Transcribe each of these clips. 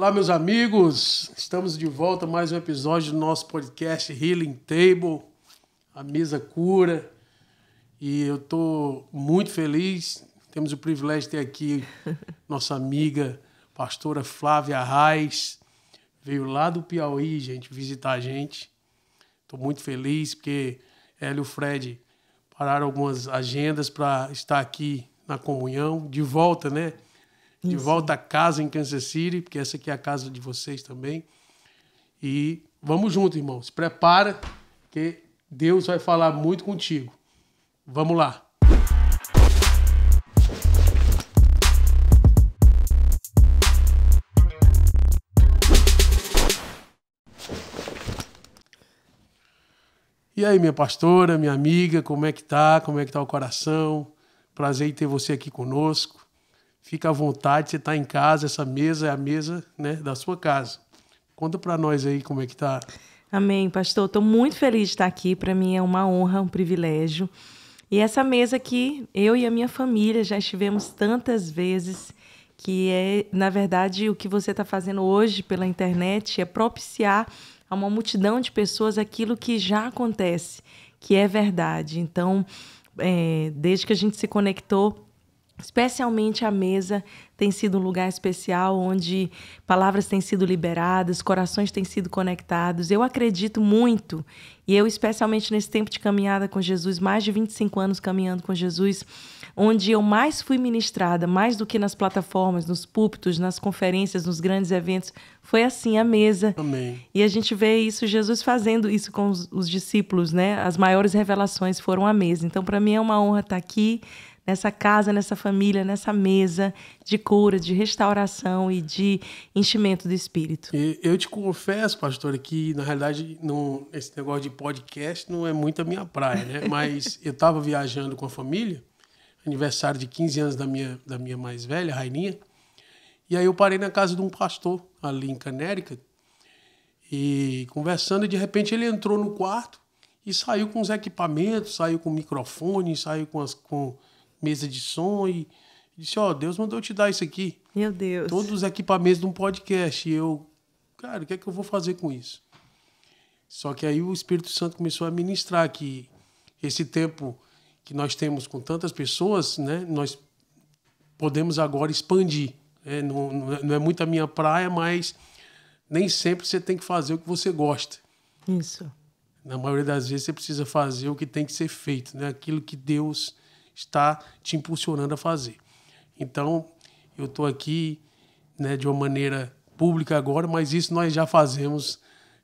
Olá, meus amigos. Estamos de volta a mais um episódio do nosso podcast Healing Table, a mesa cura. E eu estou muito feliz. Temos o privilégio de ter aqui nossa amiga, pastora Flávia Reis. Veio lá do Piauí, gente, visitar a gente. Estou muito feliz porque ela e o Fred pararam algumas agendas para estar aqui na comunhão, de volta, né? de volta a casa em Kansas City, porque essa aqui é a casa de vocês também. E vamos junto, irmão. Se prepara, que Deus vai falar muito contigo. Vamos lá. E aí, minha pastora, minha amiga, como é que tá? Como é que tá o coração? Prazer em ter você aqui conosco. Fica à vontade, você está em casa, essa mesa é a mesa né, da sua casa. Conta para nós aí como é que tá. Amém, pastor. Estou muito feliz de estar aqui. Para mim é uma honra, um privilégio. E essa mesa aqui, eu e a minha família já estivemos tantas vezes que é, na verdade, o que você está fazendo hoje pela internet é propiciar a uma multidão de pessoas aquilo que já acontece, que é verdade. Então, é, desde que a gente se conectou, Especialmente a mesa tem sido um lugar especial onde palavras têm sido liberadas, corações têm sido conectados. Eu acredito muito, e eu, especialmente nesse tempo de caminhada com Jesus, mais de 25 anos caminhando com Jesus, onde eu mais fui ministrada, mais do que nas plataformas, nos púlpitos, nas conferências, nos grandes eventos, foi assim a mesa. Amém. E a gente vê isso, Jesus fazendo isso com os, os discípulos, né? As maiores revelações foram à mesa. Então, para mim é uma honra estar aqui nessa casa, nessa família, nessa mesa de cura, de restauração e de enchimento do espírito. Eu te confesso, pastora, que na realidade esse negócio de podcast não é muito a minha praia, né? Mas eu estava viajando com a família, aniversário de 15 anos da minha, da minha mais velha, Raininha, e aí eu parei na casa de um pastor ali em Canérica e conversando, e de repente ele entrou no quarto e saiu com os equipamentos, saiu com o microfone, saiu com as, com mesa de som e disse: Ó, oh, Deus mandou te dar isso aqui. Meu Deus. Todos os equipamentos de um podcast. E eu, cara, o que é que eu vou fazer com isso? Só que aí o Espírito Santo começou a ministrar que esse tempo que nós temos com tantas pessoas, né, nós podemos agora expandir. Né? não, não é muito a minha praia, mas nem sempre você tem que fazer o que você gosta. Isso. Na maioria das vezes você precisa fazer o que tem que ser feito, né? Aquilo que Deus está te impulsionando a fazer. Então, eu estou aqui né, de uma maneira pública agora, mas isso nós já fazemos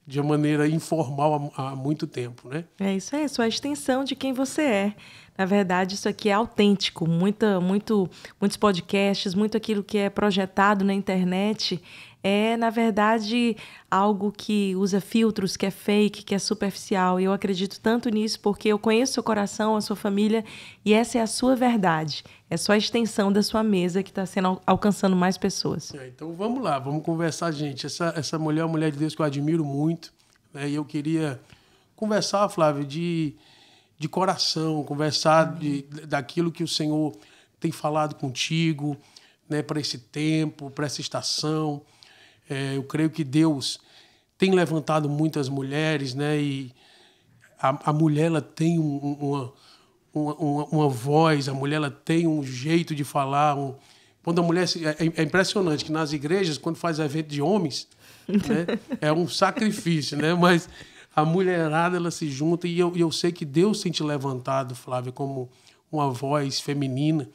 de uma maneira informal há, há muito tempo, né? É isso aí, sua extensão de quem você é. Na verdade, isso aqui é autêntico. Muita, muito, muitos podcasts, muito aquilo que é projetado na internet é, na verdade, algo que usa filtros, que é fake, que é superficial. E eu acredito tanto nisso porque eu conheço seu coração, a sua família, e essa é a sua verdade. É só a extensão da sua mesa que está sendo alcançando mais pessoas. É, então vamos lá, vamos conversar, gente. Essa, essa mulher é uma mulher de Deus que eu admiro muito. Né? E eu queria conversar, Flávio, de, de coração, conversar de, daquilo que o Senhor tem falado contigo né, para esse tempo, para essa estação. É, eu creio que Deus tem levantado muitas mulheres, né? E a, a mulher ela tem um, uma, uma, uma, voz, a mulher ela tem um jeito de falar. Um... quando a mulher é, é, impressionante que nas igrejas quando faz evento de homens, né? é um sacrifício, né? Mas a mulherada ela se junta e eu, eu sei que Deus tem te levantado, Flávia, como uma voz feminina,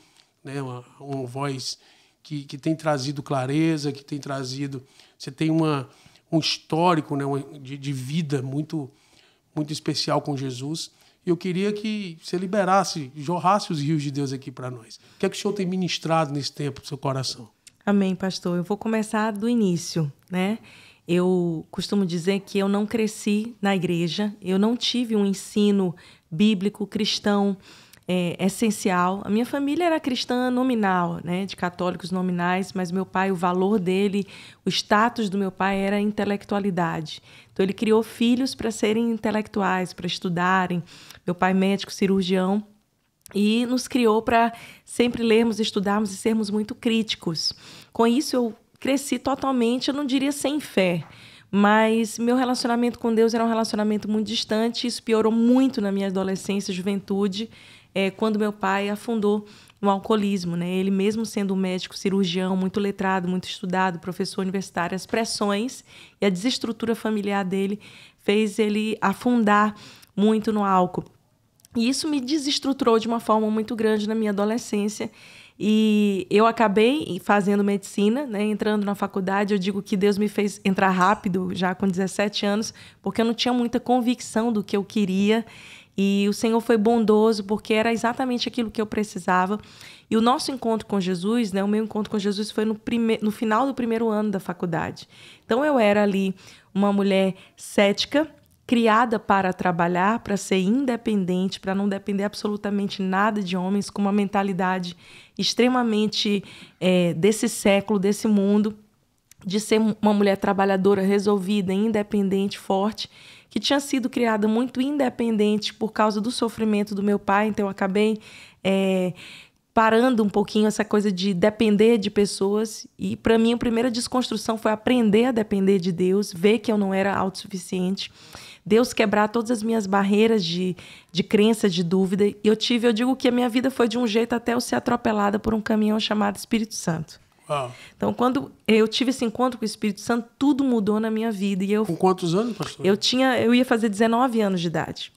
né? uma, uma voz que, que tem trazido clareza, que tem trazido. Você tem uma, um histórico né, de, de vida muito, muito especial com Jesus. E eu queria que você liberasse, jorrasse os rios de Deus aqui para nós. O que é que o senhor tem ministrado nesse tempo, seu coração? Amém, pastor. Eu vou começar do início, né? Eu costumo dizer que eu não cresci na igreja, eu não tive um ensino bíblico cristão é, essencial. A minha família era cristã nominal, né, de católicos nominais, mas meu pai, o valor dele, o status do meu pai era a intelectualidade. Então ele criou filhos para serem intelectuais, para estudarem. Meu pai médico, cirurgião, e nos criou para sempre lermos, estudarmos e sermos muito críticos. Com isso eu cresci totalmente, eu não diria sem fé, mas meu relacionamento com Deus era um relacionamento muito distante, isso piorou muito na minha adolescência e juventude, é, quando meu pai afundou no alcoolismo, né? Ele mesmo sendo um médico cirurgião, muito letrado, muito estudado, professor universitário, as pressões e a desestrutura familiar dele fez ele afundar muito no álcool. E isso me desestruturou de uma forma muito grande na minha adolescência. E eu acabei fazendo medicina, né? entrando na faculdade. Eu digo que Deus me fez entrar rápido, já com 17 anos, porque eu não tinha muita convicção do que eu queria. E o Senhor foi bondoso porque era exatamente aquilo que eu precisava. E o nosso encontro com Jesus, né, o meu encontro com Jesus foi no, prime... no final do primeiro ano da faculdade. Então eu era ali uma mulher cética, criada para trabalhar, para ser independente, para não depender absolutamente nada de homens, com uma mentalidade extremamente é, desse século, desse mundo, de ser uma mulher trabalhadora, resolvida, independente, forte que tinha sido criada muito independente por causa do sofrimento do meu pai, então eu acabei é, parando um pouquinho essa coisa de depender de pessoas. E para mim, a primeira desconstrução foi aprender a depender de Deus, ver que eu não era autossuficiente. Deus quebrar todas as minhas barreiras de, de crença, de dúvida. E eu tive, eu digo que a minha vida foi de um jeito até eu ser atropelada por um caminhão chamado Espírito Santo. Ah. Então, quando eu tive esse encontro com o Espírito Santo, tudo mudou na minha vida. E eu, com quantos anos, pastor? Eu, tinha, eu ia fazer 19 anos de idade.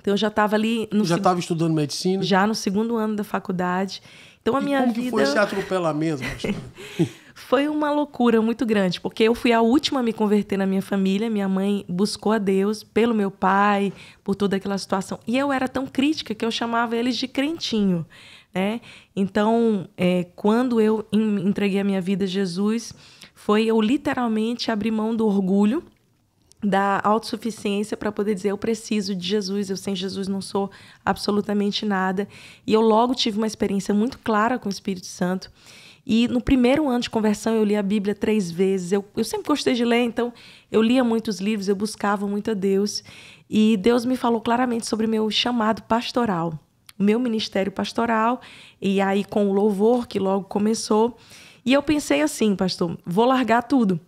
Então, eu já estava ali... já estava estudando medicina? Já no segundo ano da faculdade. Então, a e minha como vida... como foi esse atropelamento, pastor? foi uma loucura muito grande, porque eu fui a última a me converter na minha família. Minha mãe buscou a Deus pelo meu pai, por toda aquela situação. E eu era tão crítica que eu chamava eles de crentinho né? Então, é, quando eu entreguei a minha vida a Jesus, foi eu literalmente abrir mão do orgulho, da autossuficiência para poder dizer eu preciso de Jesus, eu sem Jesus não sou absolutamente nada. E eu logo tive uma experiência muito clara com o Espírito Santo. E no primeiro ano de conversão eu li a Bíblia três vezes. Eu, eu sempre gostei de ler, então eu lia muitos livros, eu buscava muito a Deus. E Deus me falou claramente sobre meu chamado pastoral meu ministério pastoral, e aí com o louvor que logo começou. E eu pensei assim, pastor, vou largar tudo.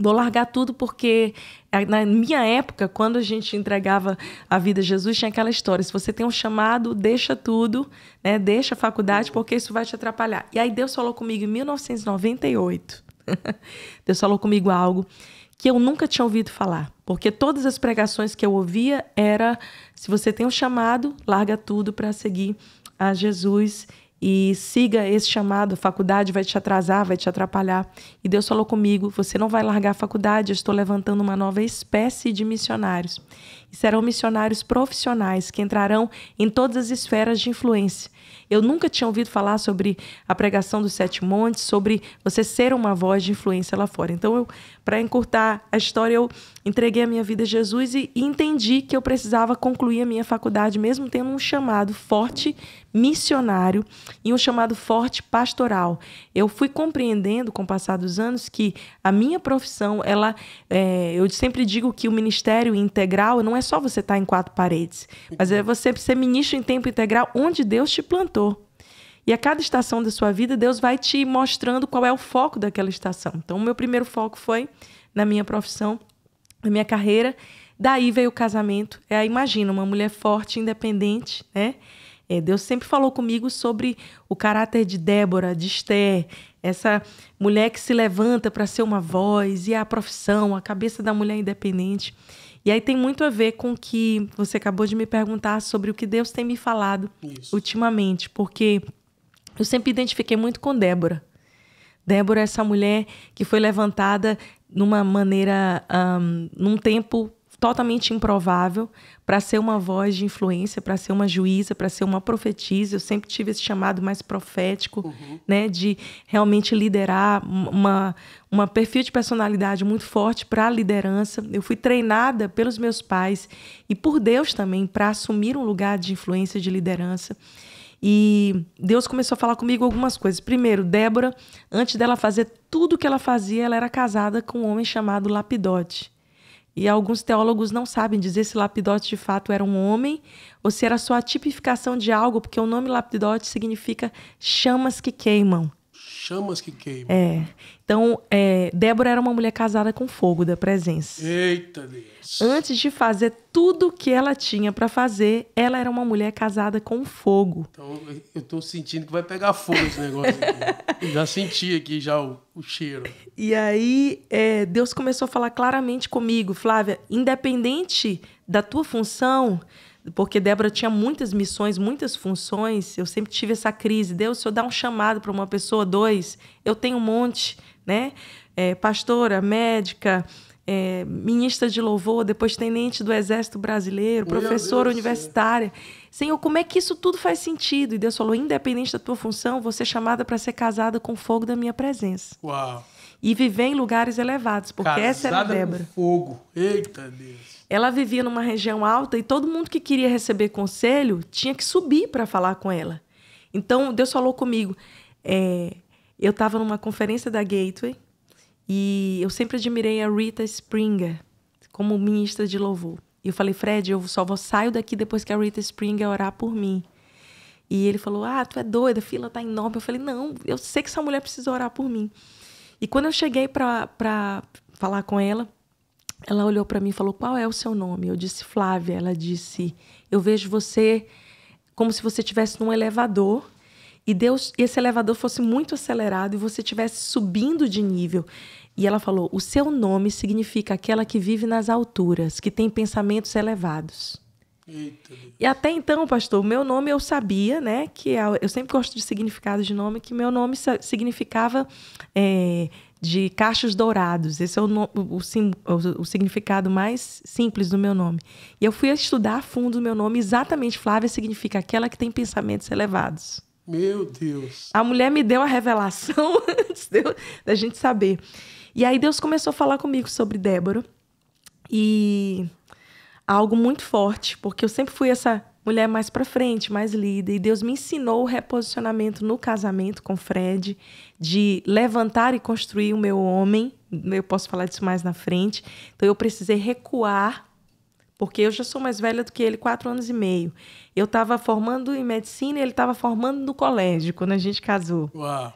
Vou largar tudo porque é, na minha época, quando a gente entregava a vida a Jesus, tinha aquela história: se você tem um chamado, deixa tudo, né? Deixa a faculdade porque isso vai te atrapalhar. E aí Deus falou comigo em 1998. Deus falou comigo algo que eu nunca tinha ouvido falar, porque todas as pregações que eu ouvia era se você tem um chamado, larga tudo para seguir a Jesus e siga esse chamado. A faculdade vai te atrasar, vai te atrapalhar. E Deus falou comigo: você não vai largar a faculdade, eu estou levantando uma nova espécie de missionários. E serão missionários profissionais que entrarão em todas as esferas de influência. Eu nunca tinha ouvido falar sobre a pregação dos sete montes, sobre você ser uma voz de influência lá fora. Então eu para encurtar a história, eu entreguei a minha vida a Jesus e entendi que eu precisava concluir a minha faculdade, mesmo tendo um chamado forte missionário e um chamado forte pastoral. Eu fui compreendendo com o passar dos anos que a minha profissão, ela, é, eu sempre digo que o ministério integral não é só você estar tá em quatro paredes, mas é você ser ministro em tempo integral onde Deus te plantou. E a cada estação da sua vida, Deus vai te mostrando qual é o foco daquela estação. Então, o meu primeiro foco foi na minha profissão, na minha carreira. Daí veio o casamento. É, imagina, uma mulher forte, independente, né? É, Deus sempre falou comigo sobre o caráter de Débora, de Esther, essa mulher que se levanta para ser uma voz, e a profissão, a cabeça da mulher independente. E aí tem muito a ver com o que você acabou de me perguntar sobre o que Deus tem me falado Isso. ultimamente, porque eu sempre identifiquei muito com Débora. Débora é essa mulher que foi levantada numa maneira, um, num tempo totalmente improvável para ser uma voz de influência, para ser uma juíza, para ser uma profetisa. Eu sempre tive esse chamado mais profético, uhum. né, de realmente liderar uma uma perfil de personalidade muito forte para a liderança. Eu fui treinada pelos meus pais e por Deus também para assumir um lugar de influência de liderança. E Deus começou a falar comigo algumas coisas. Primeiro, Débora, antes dela fazer tudo que ela fazia, ela era casada com um homem chamado Lapidote. E alguns teólogos não sabem dizer se Lapidote de fato era um homem ou se era só a tipificação de algo, porque o nome Lapidote significa chamas que queimam chamas que queimam. É. Então, é, Débora era uma mulher casada com fogo da presença. Eita Deus. Antes de fazer tudo o que ela tinha para fazer, ela era uma mulher casada com fogo. Então, eu tô sentindo que vai pegar fogo esse negócio aqui. já senti aqui já o, o cheiro. E aí, é, Deus começou a falar claramente comigo, Flávia, independente da tua função, porque Débora tinha muitas missões, muitas funções. Eu sempre tive essa crise. Deus, se eu dar um chamado para uma pessoa, dois, eu tenho um monte, né? É, pastora, médica, é, ministra de louvor, depois tenente do Exército Brasileiro, professora universitária. Senhor. Senhor, como é que isso tudo faz sentido? E Deus falou: independente da tua função, você é chamada para ser casada com o fogo da minha presença. Uau! e viver em lugares elevados, porque Casada essa era a Débora. Com fogo. Eita Deus. Ela vivia numa região alta e todo mundo que queria receber conselho tinha que subir para falar com ela. Então Deus falou comigo. É, eu estava numa conferência da Gateway e eu sempre admirei a Rita Springer como ministra de louvor. E eu falei, Fred, eu só vou saio daqui depois que a Rita Springer orar por mim. E ele falou, ah, tu é doida, a fila tá enorme. Eu falei, não, eu sei que essa mulher precisa orar por mim. E quando eu cheguei para falar com ela, ela olhou para mim e falou: Qual é o seu nome? Eu disse: Flávia. Ela disse: Eu vejo você como se você estivesse num elevador e Deus, esse elevador fosse muito acelerado e você estivesse subindo de nível. E ela falou: O seu nome significa aquela que vive nas alturas, que tem pensamentos elevados. Eita. E até então, pastor, o meu nome eu sabia, né? Que é eu sempre gosto de significados de nome, que meu nome significava é, de cachos dourados. Esse é o, o, o, o, significado mais simples do meu nome. E eu fui estudar a fundo o meu nome, exatamente Flávia significa aquela que tem pensamentos elevados. Meu Deus. A mulher me deu a revelação antes da gente saber. E aí Deus começou a falar comigo sobre Débora. E algo muito forte, porque eu sempre fui essa mulher mais para frente, mais líder, e Deus me ensinou o reposicionamento no casamento com Fred, de levantar e construir o meu homem. Eu posso falar disso mais na frente. Então eu precisei recuar porque eu já sou mais velha do que ele, quatro anos e meio. Eu estava formando em medicina e ele estava formando no colégio quando a gente casou. Uau.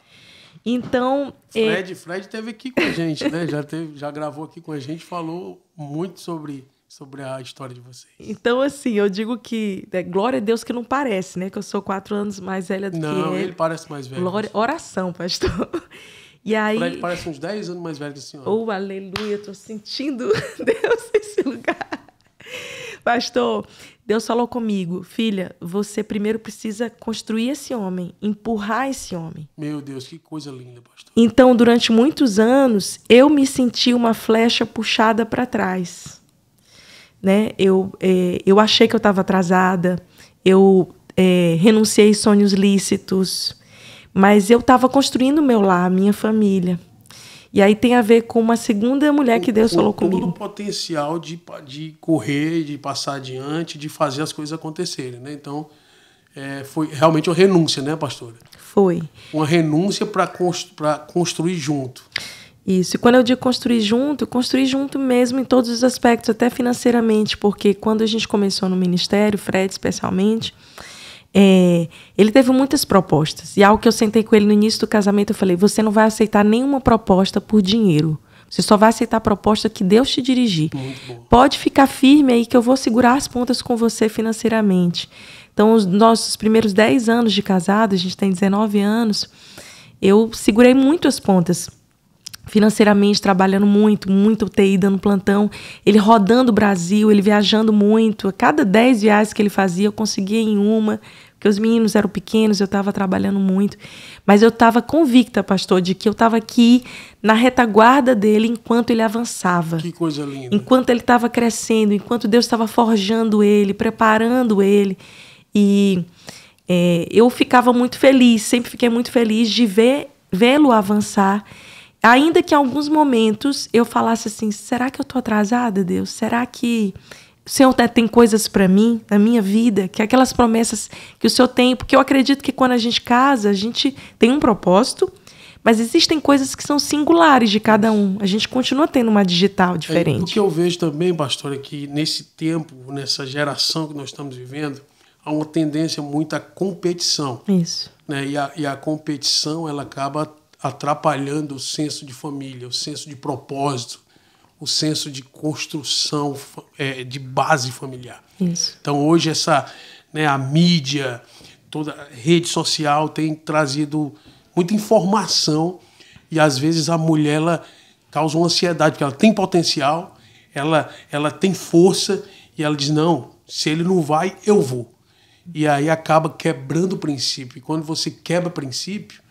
Então. É Fred, é... Fred teve aqui com a gente, né? já, teve, já gravou aqui com a gente, falou muito sobre sobre a história de vocês. Então, assim, eu digo que né, glória a Deus que não parece, né? Que eu sou quatro anos mais velha do não, que ele. Não, ele parece mais velho. Glória, oração, pastor. E aí... parece uns 10 anos mais velho que a senhora. Oh, aleluia, eu tô sentindo Deus nesse lugar. Pastor, Deus falou comigo, filha, você primeiro precisa construir esse homem, empurrar esse homem. Meu Deus, que coisa linda, pastor. Então, durante muitos anos, eu me senti uma flecha puxada para trás né? Eu, é, eu achei que eu estava atrasada, eu é, renunciei sonhos lícitos, mas eu estava construindo meu lar, minha família. E aí tem a ver com uma segunda mulher que Deus com falou comigo. Todo o potencial de, de correr, de passar adiante, de fazer as coisas acontecerem, né? Então, é, foi realmente uma renúncia, né, pastora? Foi. Uma renúncia para constru, construir junto. Isso. E quando eu digo construir junto, construir junto mesmo em todos os aspectos, até financeiramente, porque quando a gente começou no ministério, Fred especialmente, é, ele teve muitas propostas. E algo que eu sentei com ele no início do casamento, eu falei: você não vai aceitar nenhuma proposta por dinheiro. Você só vai aceitar a proposta que Deus te dirigir. Pode ficar firme aí que eu vou segurar as pontas com você financeiramente. Então, os nossos primeiros 10 anos de casado, a gente tem 19 anos, eu segurei muito as pontas financeiramente, trabalhando muito, muito TI dando plantão, ele rodando o Brasil, ele viajando muito. A cada 10 viagens que ele fazia, eu conseguia em uma, porque os meninos eram pequenos, eu estava trabalhando muito. Mas eu estava convicta, pastor, de que eu estava aqui na retaguarda dele enquanto ele avançava. Que coisa linda. Enquanto ele estava crescendo, enquanto Deus estava forjando ele, preparando ele. E é, eu ficava muito feliz, sempre fiquei muito feliz de ver vê-lo avançar ainda que em alguns momentos eu falasse assim: será que eu tô atrasada, Deus? Será que o Senhor tá, tem coisas para mim na minha vida? Que aquelas promessas que o Senhor tem, porque eu acredito que quando a gente casa, a gente tem um propósito. Mas existem coisas que são singulares de cada um. A gente continua tendo uma digital é, diferente. É, o que eu vejo também, pastor, é que nesse tempo, nessa geração que nós estamos vivendo, há uma tendência muito à competição. Isso. Né? E, a, e a competição ela acaba atrapalhando o senso de família, o senso de propósito, o senso de construção é, de base familiar. Isso. Então hoje essa né, a mídia, toda a rede social tem trazido muita informação e às vezes a mulher ela causa uma ansiedade porque ela tem potencial, ela ela tem força e ela diz não, se ele não vai eu vou e aí acaba quebrando o princípio. E quando você quebra o princípio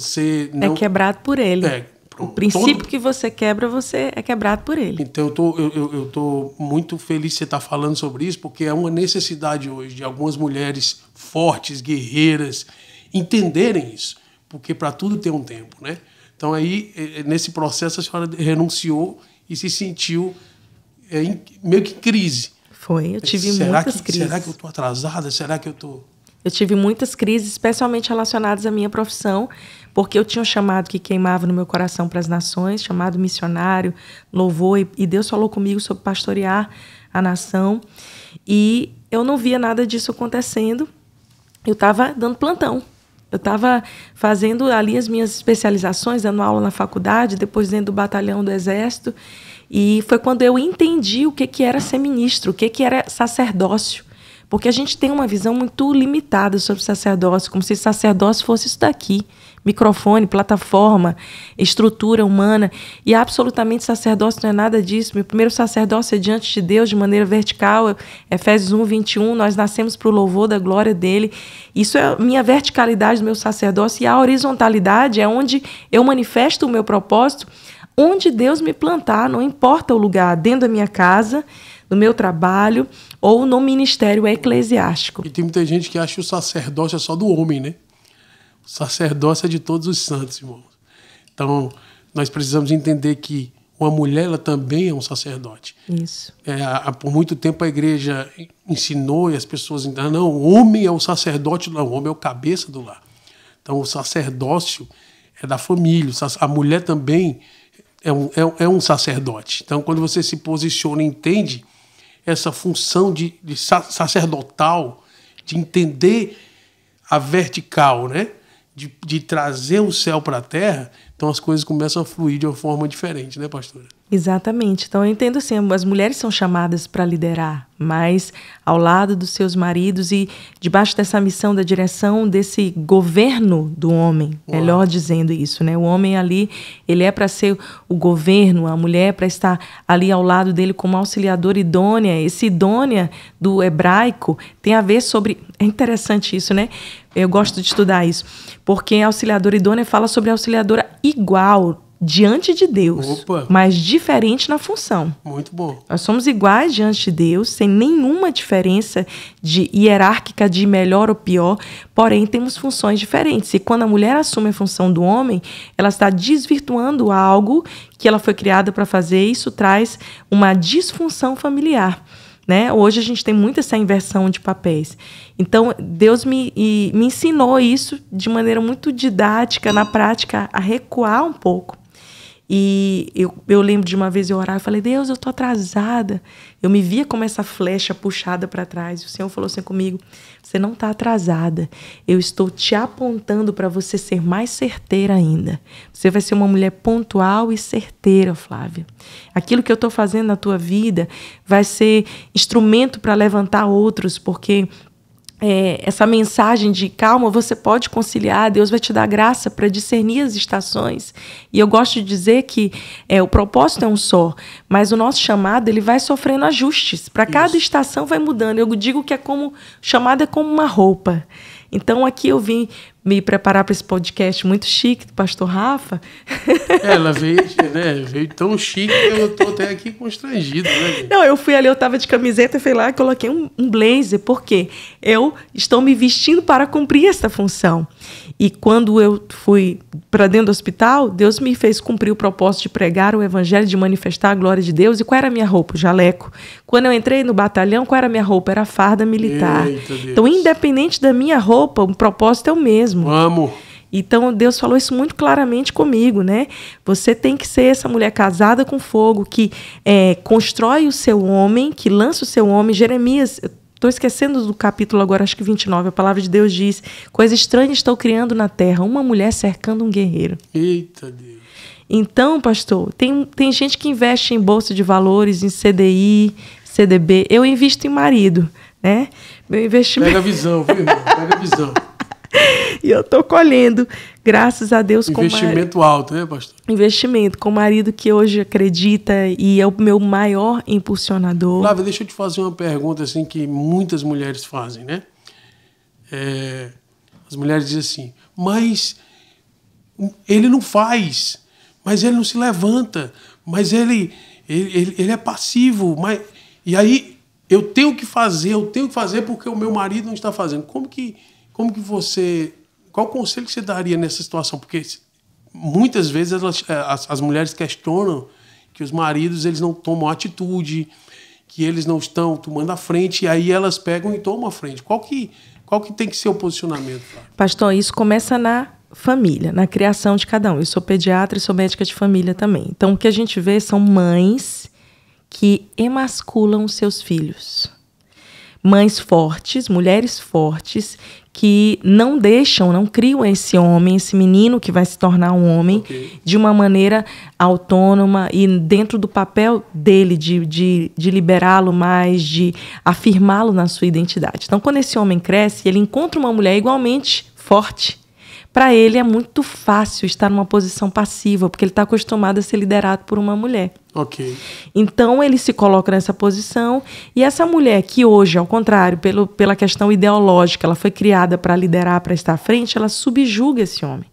você é não... É quebrado por ele. É, o princípio todo... que você quebra, você é quebrado por ele. Então, eu tô, eu, eu tô muito feliz de você estar tá falando sobre isso, porque é uma necessidade hoje de algumas mulheres fortes, guerreiras, entenderem isso. Porque para tudo tem um tempo, né? Então, aí, é, é, nesse processo, a senhora renunciou e se sentiu é, meio que crise. Foi, eu tive será muitas que, crises. Será que eu estou atrasada? Será que eu estou... Tô... Eu tive muitas crises, especialmente relacionadas à minha profissão, porque eu tinha um chamado que queimava no meu coração para as nações, chamado missionário, louvor, e, e Deus falou comigo sobre pastorear a nação. E eu não via nada disso acontecendo. Eu estava dando plantão. Eu estava fazendo ali as minhas especializações, dando aula na faculdade, depois dentro do batalhão do Exército. E foi quando eu entendi o que, que era ser ministro, o que, que era sacerdócio. Porque a gente tem uma visão muito limitada sobre sacerdócio, como se sacerdócio fosse isso daqui microfone, plataforma, estrutura humana. E absolutamente sacerdócio não é nada disso. Meu primeiro sacerdócio é diante de Deus de maneira vertical. Efésios 1, 21. Nós nascemos para o louvor da glória dele. Isso é a minha verticalidade do meu sacerdócio. E a horizontalidade é onde eu manifesto o meu propósito, onde Deus me plantar, não importa o lugar, dentro da minha casa no meu trabalho ou no ministério eclesiástico. E tem muita gente que acha que o sacerdócio é só do homem, né? sacerdócio é de todos os santos, irmãos. Então, nós precisamos entender que uma mulher ela também é um sacerdote. Isso. É, por muito tempo a igreja ensinou e as pessoas ainda não, o homem é o sacerdote não, o homem é o cabeça do lar. Então, o sacerdócio é da família, a mulher também é um, é, é um sacerdote. Então, quando você se posiciona e entende essa função de, de sacerdotal, de entender a vertical, né? de, de trazer o céu para a terra, então as coisas começam a fluir de uma forma diferente, né, pastora? Exatamente. Então eu entendo assim, as mulheres são chamadas para liderar, mas ao lado dos seus maridos e debaixo dessa missão da direção desse governo do homem. Uau. Melhor dizendo isso, né? O homem ali, ele é para ser o governo, a mulher é para estar ali ao lado dele como auxiliadora idônea. Esse idônea do hebraico tem a ver sobre é interessante isso, né? Eu gosto de estudar isso, porque auxiliadora idônea fala sobre auxiliadora igual diante de Deus, Opa. mas diferente na função. Muito bom. Nós somos iguais diante de Deus, sem nenhuma diferença de hierárquica de melhor ou pior, porém temos funções diferentes. E quando a mulher assume a função do homem, ela está desvirtuando algo que ela foi criada para fazer, e isso traz uma disfunção familiar. Né? Hoje a gente tem muito essa inversão de papéis. Então, Deus me, me ensinou isso de maneira muito didática, na prática, a recuar um pouco e eu, eu lembro de uma vez eu orar e falei, Deus, eu tô atrasada. Eu me via como essa flecha puxada para trás. O Senhor falou assim comigo: você não está atrasada. Eu estou te apontando para você ser mais certeira ainda. Você vai ser uma mulher pontual e certeira, Flávia. Aquilo que eu estou fazendo na tua vida vai ser instrumento para levantar outros, porque é, essa mensagem de calma, você pode conciliar, Deus vai te dar graça para discernir as estações. E eu gosto de dizer que é, o propósito é um só, mas o nosso chamado ele vai sofrendo ajustes. Para cada estação vai mudando. Eu digo que é como chamada é como uma roupa. Então aqui eu vim me preparar para esse podcast muito chique do pastor Rafa. É, ela veio, né, veio tão chique que eu estou até aqui constrangido. Né? Não, eu fui ali, eu estava de camiseta, fui lá e coloquei um, um blazer, porque eu estou me vestindo para cumprir essa função. E quando eu fui para dentro do hospital, Deus me fez cumprir o propósito de pregar o evangelho, de manifestar a glória de Deus. E qual era a minha roupa? O jaleco quando eu entrei no batalhão, qual era a minha roupa? Era farda militar. então, independente da minha roupa, o propósito é o mesmo. Amo. Então Deus falou isso muito claramente comigo, né? Você tem que ser essa mulher casada com fogo, que é, constrói o seu homem, que lança o seu homem. Jeremias, Estou esquecendo do capítulo agora, acho que 29. A palavra de Deus diz: Coisa estranha estou criando na terra, uma mulher cercando um guerreiro. Eita Deus. Então, pastor, tem, tem gente que investe em bolsa de valores, em CDI, CDB. Eu invisto em marido, né? Meu investimento. Pega a visão, viu? Pega a visão. e eu tô colhendo, graças a Deus, investimento mar... alto, né, pastor? Investimento com o marido que hoje acredita e é o meu maior impulsionador. Flávia, deixa eu te fazer uma pergunta assim que muitas mulheres fazem, né? É... As mulheres dizem assim, mas ele não faz mas ele não se levanta, mas ele, ele, ele, ele é passivo. Mas, e aí eu tenho que fazer, eu tenho que fazer porque o meu marido não está fazendo. Como que, como que você. Qual conselho que você daria nessa situação? Porque muitas vezes eh, as, as mulheres questionam que os maridos eles não tomam atitude, que eles não estão tomando a frente, e aí elas pegam e tomam a frente. Qual que, qual que tem que ser o posicionamento? Pastor, isso começa na família, na criação de cada um. Eu sou pediatra e sou médica de família também. Então, o que a gente vê são mães que emasculam seus filhos. Mães fortes, mulheres fortes, que não deixam, não criam esse homem, esse menino que vai se tornar um homem, okay. de uma maneira autônoma e dentro do papel dele, de, de, de liberá-lo mais, de afirmá-lo na sua identidade. Então, quando esse homem cresce, ele encontra uma mulher igualmente forte, para ele é muito fácil estar numa posição passiva, porque ele está acostumado a ser liderado por uma mulher. Ok. Então ele se coloca nessa posição e essa mulher que hoje, ao contrário, pelo, pela questão ideológica, ela foi criada para liderar, para estar à frente, ela subjuga esse homem.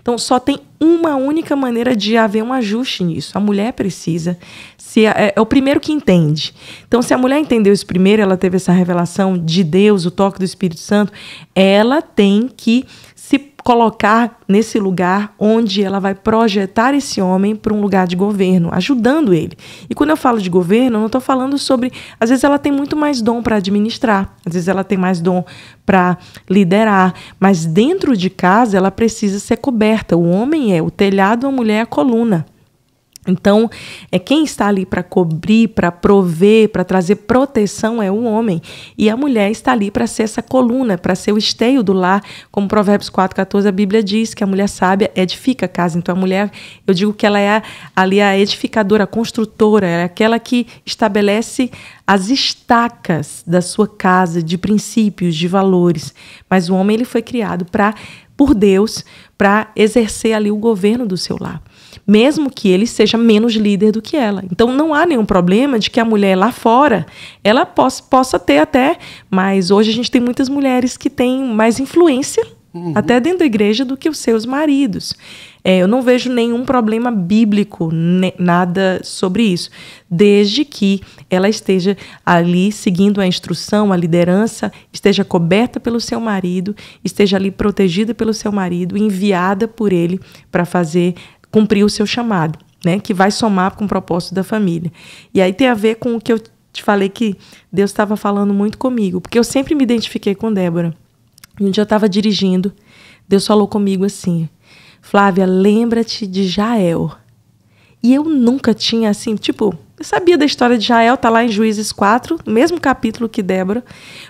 Então só tem uma única maneira de haver um ajuste nisso. A mulher precisa se é, é o primeiro que entende. Então se a mulher entendeu isso primeiro, ela teve essa revelação de Deus, o toque do Espírito Santo, ela tem que colocar nesse lugar onde ela vai projetar esse homem para um lugar de governo, ajudando ele. E quando eu falo de governo, eu não estou falando sobre. Às vezes ela tem muito mais dom para administrar, às vezes ela tem mais dom para liderar, mas dentro de casa ela precisa ser coberta. O homem é o telhado, a mulher é a coluna. Então, é quem está ali para cobrir, para prover, para trazer proteção é o homem, e a mulher está ali para ser essa coluna, para ser o esteio do lar, como Provérbios 4:14 a Bíblia diz que a mulher sábia edifica a casa. Então a mulher, eu digo que ela é ali é a edificadora, a construtora, é aquela que estabelece as estacas da sua casa de princípios, de valores. Mas o homem ele foi criado para por Deus, para exercer ali o governo do seu lar mesmo que ele seja menos líder do que ela. Então não há nenhum problema de que a mulher lá fora ela possa, possa ter até, mas hoje a gente tem muitas mulheres que têm mais influência uhum. até dentro da igreja do que os seus maridos. É, eu não vejo nenhum problema bíblico, ne, nada sobre isso, desde que ela esteja ali seguindo a instrução, a liderança, esteja coberta pelo seu marido, esteja ali protegida pelo seu marido, enviada por ele para fazer cumprir o seu chamado, né? Que vai somar com o propósito da família. E aí tem a ver com o que eu te falei que Deus estava falando muito comigo, porque eu sempre me identifiquei com Débora. Um dia eu estava dirigindo, Deus falou comigo assim: Flávia, lembra-te de Jael. E eu nunca tinha assim, tipo, eu sabia da história de Jael, tá lá em Juízes 4, mesmo capítulo que Débora,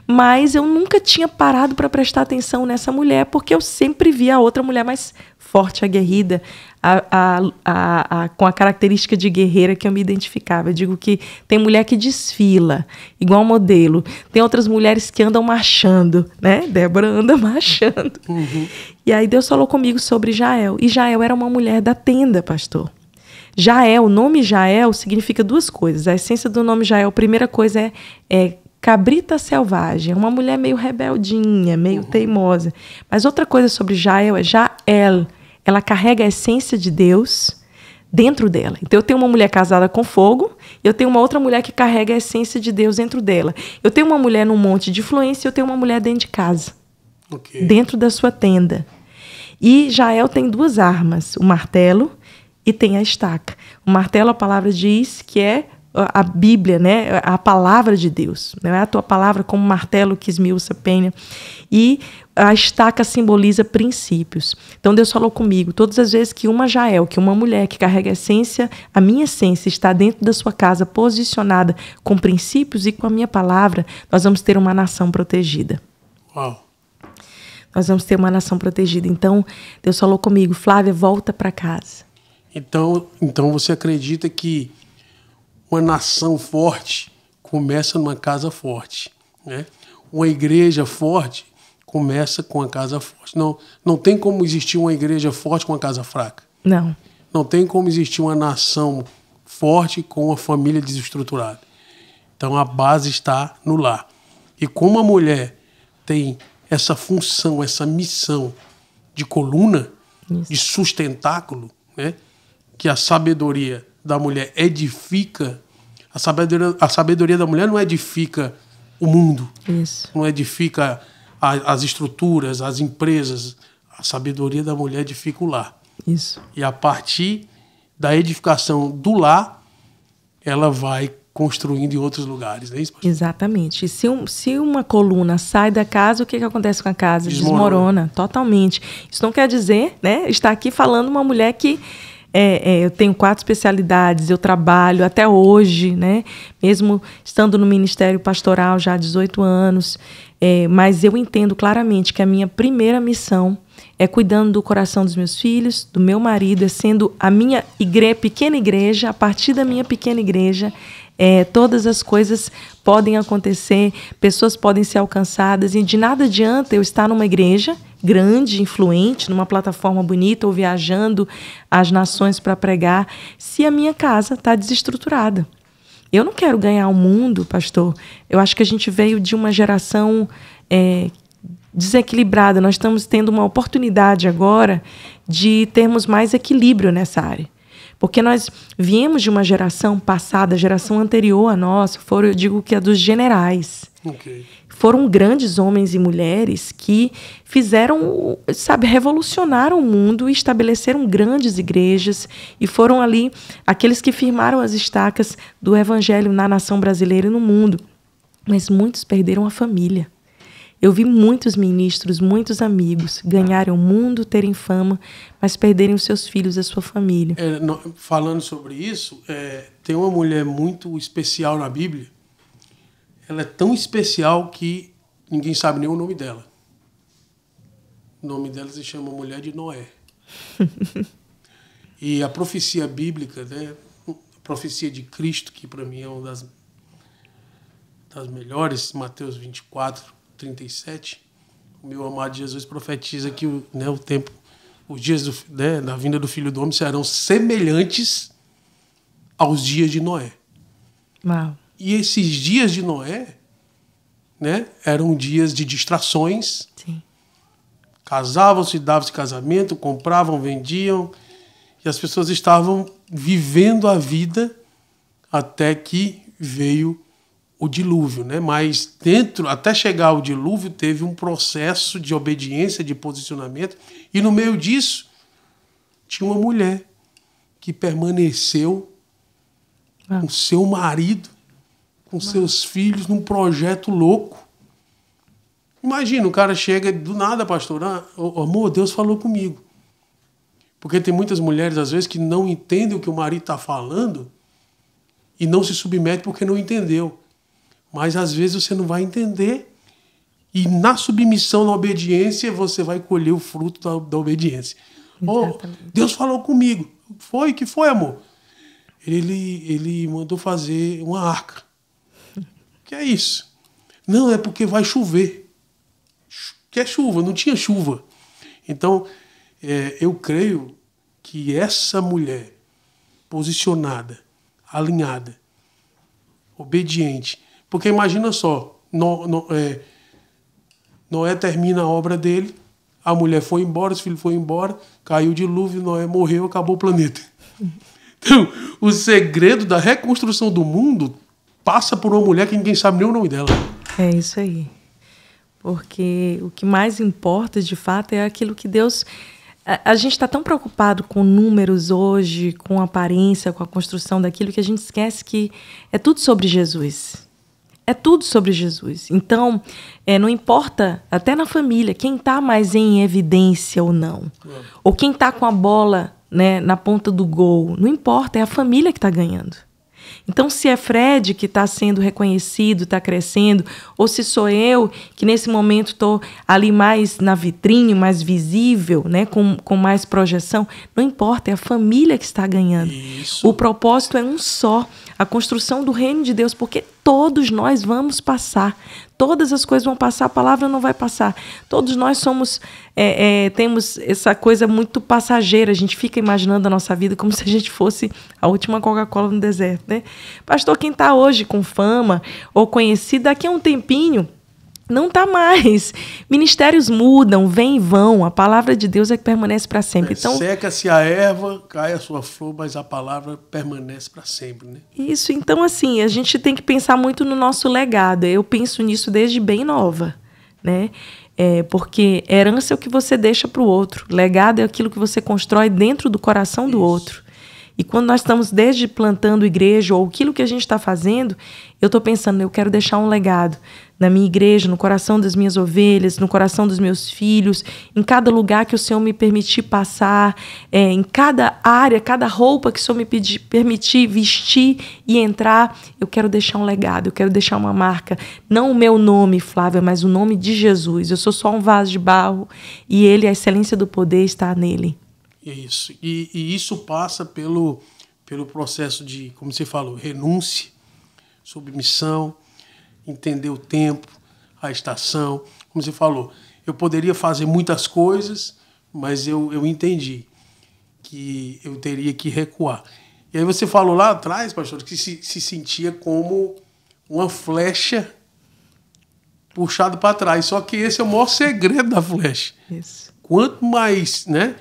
mas eu nunca tinha parado para prestar atenção nessa mulher, porque eu sempre via a outra mulher mais forte, aguerrida, a, a, a, a, com a característica de guerreira que eu me identificava. Eu digo que tem mulher que desfila, igual modelo, tem outras mulheres que andam marchando, né? Débora anda marchando. Uhum. E aí Deus falou comigo sobre Jael. E Jael era uma mulher da tenda, pastor. Jael, o nome Jael significa duas coisas. A essência do nome Jael, primeira coisa é, é cabrita selvagem, uma mulher meio rebeldinha, meio uhum. teimosa. Mas outra coisa sobre Jael é Jael, ela carrega a essência de Deus dentro dela. Então eu tenho uma mulher casada com fogo, eu tenho uma outra mulher que carrega a essência de Deus dentro dela. Eu tenho uma mulher num monte de influência, eu tenho uma mulher dentro de casa. Okay. Dentro da sua tenda. E Jael tem duas armas, o martelo e tem a estaca. O martelo, a palavra diz que é a Bíblia, né? A palavra de Deus, não é a tua palavra como martelo que esmiuça penha. E a estaca simboliza princípios. Então Deus falou comigo, todas as vezes que uma Jael, que uma mulher que carrega a essência, a minha essência está dentro da sua casa, posicionada com princípios e com a minha palavra, nós vamos ter uma nação protegida. Uau. Nós vamos ter uma nação protegida. Então Deus falou comigo, Flávia, volta para casa então, então você acredita que uma nação forte começa numa casa forte, né? Uma igreja forte começa com a casa forte. Não, não tem como existir uma igreja forte com uma casa fraca. Não. Não tem como existir uma nação forte com uma família desestruturada. Então a base está no lar. E como a mulher tem essa função, essa missão de coluna, Isso. de sustentáculo, né? que a sabedoria da mulher edifica, a sabedoria, a sabedoria da mulher não edifica o mundo, Isso. não edifica a, as estruturas, as empresas. A sabedoria da mulher edifica o lar. Isso. E a partir da edificação do lar, ela vai construindo em outros lugares, não é isso? Pastor? Exatamente. E se, um, se uma coluna sai da casa, o que, que acontece com a casa? Desmorona. Desmorona, totalmente. Isso não quer dizer, né? Está aqui falando uma mulher que é, é, eu tenho quatro especialidades, eu trabalho até hoje, né? Mesmo estando no Ministério Pastoral já há 18 anos, é, mas eu entendo claramente que a minha primeira missão é cuidando do coração dos meus filhos, do meu marido, é sendo a minha pequena igreja, a partir da minha pequena igreja, é, todas as coisas podem acontecer, pessoas podem ser alcançadas, e de nada adianta eu estar numa igreja grande, influente, numa plataforma bonita ou viajando às nações para pregar, se a minha casa está desestruturada. Eu não quero ganhar o mundo, pastor. Eu acho que a gente veio de uma geração é, desequilibrada. Nós estamos tendo uma oportunidade agora de termos mais equilíbrio nessa área. Porque nós viemos de uma geração passada, geração anterior à nossa, foram, eu digo que a é dos generais. Okay. Foram grandes homens e mulheres que fizeram, sabe, revolucionaram o mundo e estabeleceram grandes igrejas e foram ali aqueles que firmaram as estacas do evangelho na nação brasileira e no mundo. Mas muitos perderam a família. Eu vi muitos ministros, muitos amigos ganharem o mundo, terem fama, mas perderem os seus filhos, a sua família. É, não, falando sobre isso, é, tem uma mulher muito especial na Bíblia. Ela é tão especial que ninguém sabe nem o nome dela. O nome dela se chama Mulher de Noé. e a profecia bíblica, né? A profecia de Cristo, que para mim é uma das, das melhores, Mateus 24, 37, o meu amado Jesus profetiza que o, né, o tempo, os dias do, né, da vinda do Filho do Homem serão semelhantes aos dias de Noé. Uau. E esses dias de Noé né, eram dias de distrações. Casavam-se, davam-se casamento, compravam, vendiam. E as pessoas estavam vivendo a vida até que veio o dilúvio, né? Mas dentro, até chegar ao dilúvio, teve um processo de obediência, de posicionamento, e no meio disso tinha uma mulher que permaneceu ah. com seu marido, com ah. seus filhos num projeto louco. Imagina, o cara chega do nada, pastor, ah, amor, Deus falou comigo. Porque tem muitas mulheres às vezes que não entendem o que o marido está falando e não se submete porque não entendeu. Mas às vezes você não vai entender. E na submissão, na obediência, você vai colher o fruto da, da obediência. Oh, Deus falou comigo. Foi? que foi, amor? Ele, ele mandou fazer uma arca. que é isso? Não, é porque vai chover. Que é chuva, não tinha chuva. Então, é, eu creio que essa mulher posicionada, alinhada, obediente, porque imagina só, no, no, é, Noé termina a obra dele, a mulher foi embora, os filhos foram embora, caiu o dilúvio, Noé morreu, acabou o planeta. Então, o segredo da reconstrução do mundo passa por uma mulher que ninguém sabe nem o nome dela. É isso aí. Porque o que mais importa, de fato, é aquilo que Deus. A, a gente está tão preocupado com números hoje, com aparência, com a construção daquilo, que a gente esquece que é tudo sobre Jesus. É tudo sobre Jesus. Então, é, não importa, até na família, quem está mais em evidência ou não. Ou quem está com a bola né, na ponta do gol. Não importa, é a família que está ganhando. Então, se é Fred que está sendo reconhecido, está crescendo, ou se sou eu que nesse momento estou ali mais na vitrine, mais visível, né, com, com mais projeção, não importa, é a família que está ganhando. Isso. O propósito é um só, a construção do reino de Deus, porque todos nós vamos passar. Todas as coisas vão passar, a palavra não vai passar. Todos nós somos, é, é, temos essa coisa muito passageira. A gente fica imaginando a nossa vida como se a gente fosse a última Coca-Cola no deserto, né? Pastor, quem está hoje com fama ou conhecido, daqui a um tempinho não está mais. Ministérios mudam, vêm e vão. A palavra de Deus é que permanece para sempre. É, então, Seca-se a erva, cai a sua flor, mas a palavra permanece para sempre. Né? Isso, então assim, a gente tem que pensar muito no nosso legado. Eu penso nisso desde bem nova. Né? É, porque herança é o que você deixa para o outro. Legado é aquilo que você constrói dentro do coração Isso. do outro. E quando nós estamos desde plantando igreja ou aquilo que a gente está fazendo, eu estou pensando, eu quero deixar um legado na minha igreja, no coração das minhas ovelhas, no coração dos meus filhos, em cada lugar que o Senhor me permitir passar, é, em cada área, cada roupa que o Senhor me pedir, permitir vestir e entrar, eu quero deixar um legado, eu quero deixar uma marca. Não o meu nome, Flávia, mas o nome de Jesus. Eu sou só um vaso de barro e Ele, a excelência do poder, está nele é isso. E, e, isso passa pelo, pelo processo de, como você falou, renúncia, submissão, entender o tempo, a estação. Como você falou, eu poderia fazer muitas coisas, mas eu, eu entendi que eu teria que recuar. E aí você falou lá atrás, pastor, que se, se sentia como uma flecha puxada para trás. Só que esse é o maior segredo da flecha. Isso. Quanto mais, né?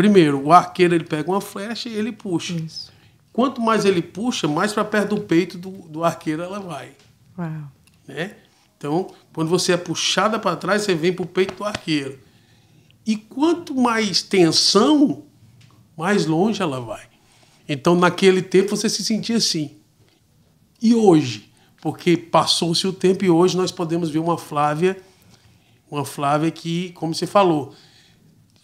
Primeiro, o arqueiro ele pega uma flecha e ele puxa. Isso. Quanto mais ele puxa, mais para perto do peito do, do arqueiro ela vai. Uau. Né? Então, quando você é puxada para trás, você vem para o peito do arqueiro. E quanto mais tensão, mais longe ela vai. Então, naquele tempo, você se sentia assim. E hoje? Porque passou-se o tempo e hoje nós podemos ver uma Flávia, uma Flávia que, como você falou,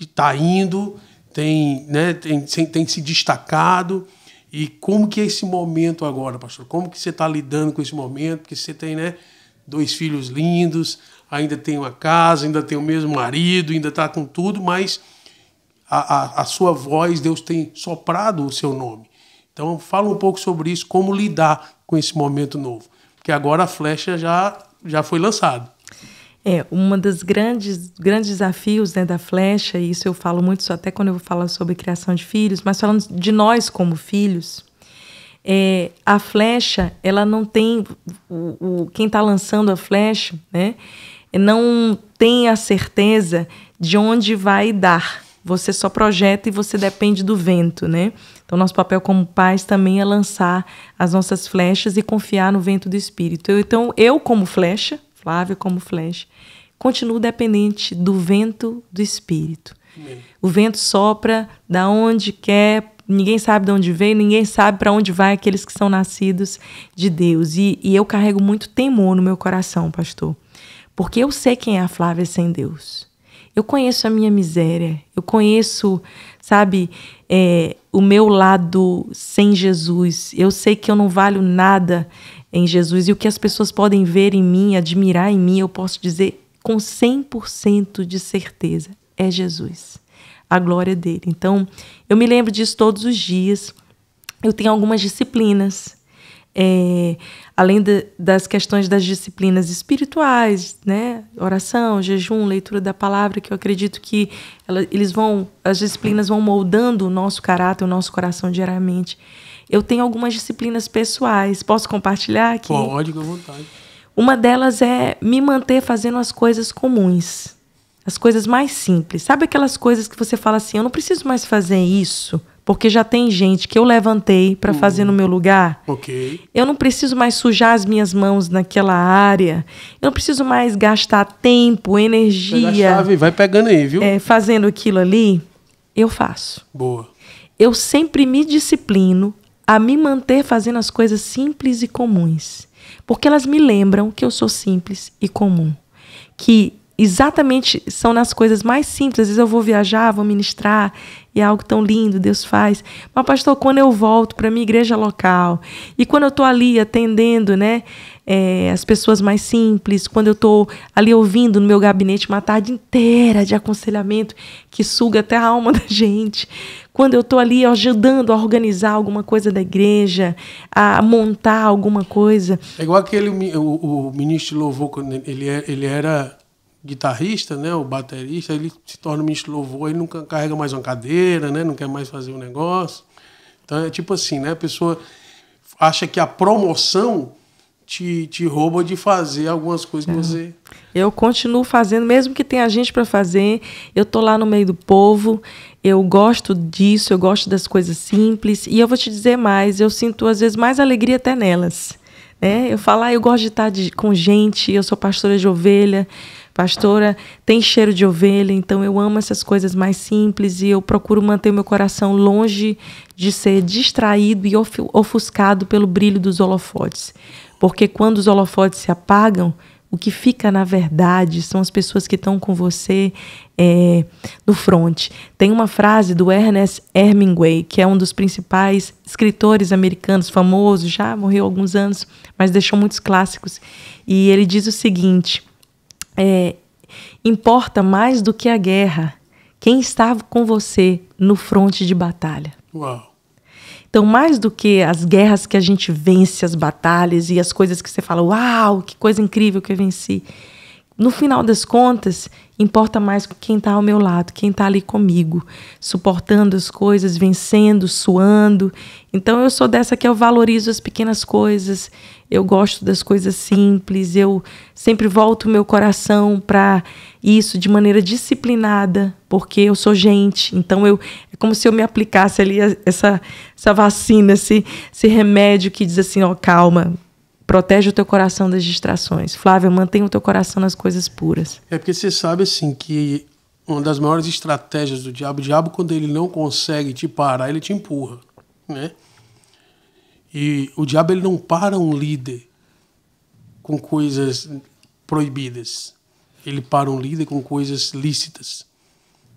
está indo, tem, né, tem, tem se destacado. E como que é esse momento agora, pastor? Como que você está lidando com esse momento? Porque você tem né, dois filhos lindos, ainda tem uma casa, ainda tem o mesmo marido, ainda está com tudo, mas a, a, a sua voz, Deus tem soprado o seu nome. Então, fala um pouco sobre isso, como lidar com esse momento novo. Porque agora a flecha já, já foi lançada. É, uma das grandes grandes desafios né, da flecha, e isso eu falo muito só até quando eu falo sobre criação de filhos, mas falando de nós como filhos, é, a flecha, ela não tem. O, o quem está lançando a flecha, né? Não tem a certeza de onde vai dar. Você só projeta e você depende do vento, né? Então, nosso papel como pais também é lançar as nossas flechas e confiar no vento do Espírito. Eu, então, eu, como flecha, Flávio como Flash, continuo dependente do vento do espírito. Amém. O vento sopra da onde quer, ninguém sabe de onde vem, ninguém sabe para onde vai aqueles que são nascidos de Deus. E, e eu carrego muito temor no meu coração, pastor, porque eu sei quem é a Flávia sem Deus. Eu conheço a minha miséria, eu conheço, sabe, é, o meu lado sem Jesus. Eu sei que eu não valho nada, em Jesus e o que as pessoas podem ver em mim, admirar em mim, eu posso dizer com 100% de certeza: é Jesus, a glória dele. Então, eu me lembro disso todos os dias. Eu tenho algumas disciplinas é, além de, das questões das disciplinas espirituais, né? Oração, jejum, leitura da palavra, que eu acredito que ela, eles vão, as disciplinas vão moldando o nosso caráter, o nosso coração diariamente. Eu tenho algumas disciplinas pessoais. Posso compartilhar aqui? Pode, com vontade. Uma delas é me manter fazendo as coisas comuns, as coisas mais simples. Sabe aquelas coisas que você fala assim, eu não preciso mais fazer isso porque já tem gente que eu levantei para uhum. fazer no meu lugar. Ok. Eu não preciso mais sujar as minhas mãos naquela área. Eu não preciso mais gastar tempo, energia. Pega a chave, vai pegando aí, viu? É, fazendo aquilo ali, eu faço. Boa. Eu sempre me disciplino a me manter fazendo as coisas simples e comuns, porque elas me lembram que eu sou simples e comum. Que exatamente são nas coisas mais simples. Às vezes eu vou viajar, vou ministrar, e é algo tão lindo, Deus faz. Mas, pastor, quando eu volto para minha igreja local, e quando eu estou ali atendendo né, é, as pessoas mais simples, quando eu estou ali ouvindo no meu gabinete uma tarde inteira de aconselhamento que suga até a alma da gente, quando eu estou ali ajudando a organizar alguma coisa da igreja, a montar alguma coisa. É igual aquele o, o ministro louvou quando ele, ele era guitarrista, né, o baterista, ele se torna um ministro louvor, ele não carrega mais uma cadeira, né, não quer mais fazer um negócio. Então é tipo assim, né, a pessoa acha que a promoção te, te rouba de fazer algumas coisas que é. você. Eu continuo fazendo, mesmo que tenha gente para fazer, eu tô lá no meio do povo, eu gosto disso, eu gosto das coisas simples, e eu vou te dizer mais, eu sinto às vezes mais alegria até nelas. Né? Eu falo, ah, eu gosto de estar de, com gente, eu sou pastora de ovelha, Pastora, tem cheiro de ovelha, então eu amo essas coisas mais simples e eu procuro manter meu coração longe de ser distraído e ofuscado pelo brilho dos holofotes. Porque quando os holofotes se apagam, o que fica na verdade são as pessoas que estão com você é, no front. Tem uma frase do Ernest Hemingway, que é um dos principais escritores americanos, famoso, já morreu há alguns anos, mas deixou muitos clássicos. E ele diz o seguinte: é, importa mais do que a guerra quem estava com você no fronte de batalha. Uau. Então, mais do que as guerras que a gente vence, as batalhas e as coisas que você fala, uau, que coisa incrível que eu venci. No final das contas, importa mais quem está ao meu lado, quem está ali comigo, suportando as coisas, vencendo, suando. Então, eu sou dessa que eu valorizo as pequenas coisas, eu gosto das coisas simples, eu sempre volto meu coração para isso de maneira disciplinada, porque eu sou gente. Então eu é como se eu me aplicasse ali essa essa vacina, esse, esse remédio que diz assim, ó, calma, protege o teu coração das distrações. Flávia, mantenha o teu coração nas coisas puras. É porque você sabe assim que uma das maiores estratégias do diabo, o diabo quando ele não consegue te parar, ele te empurra, né? E o diabo ele não para um líder com coisas proibidas. Ele para um líder com coisas lícitas.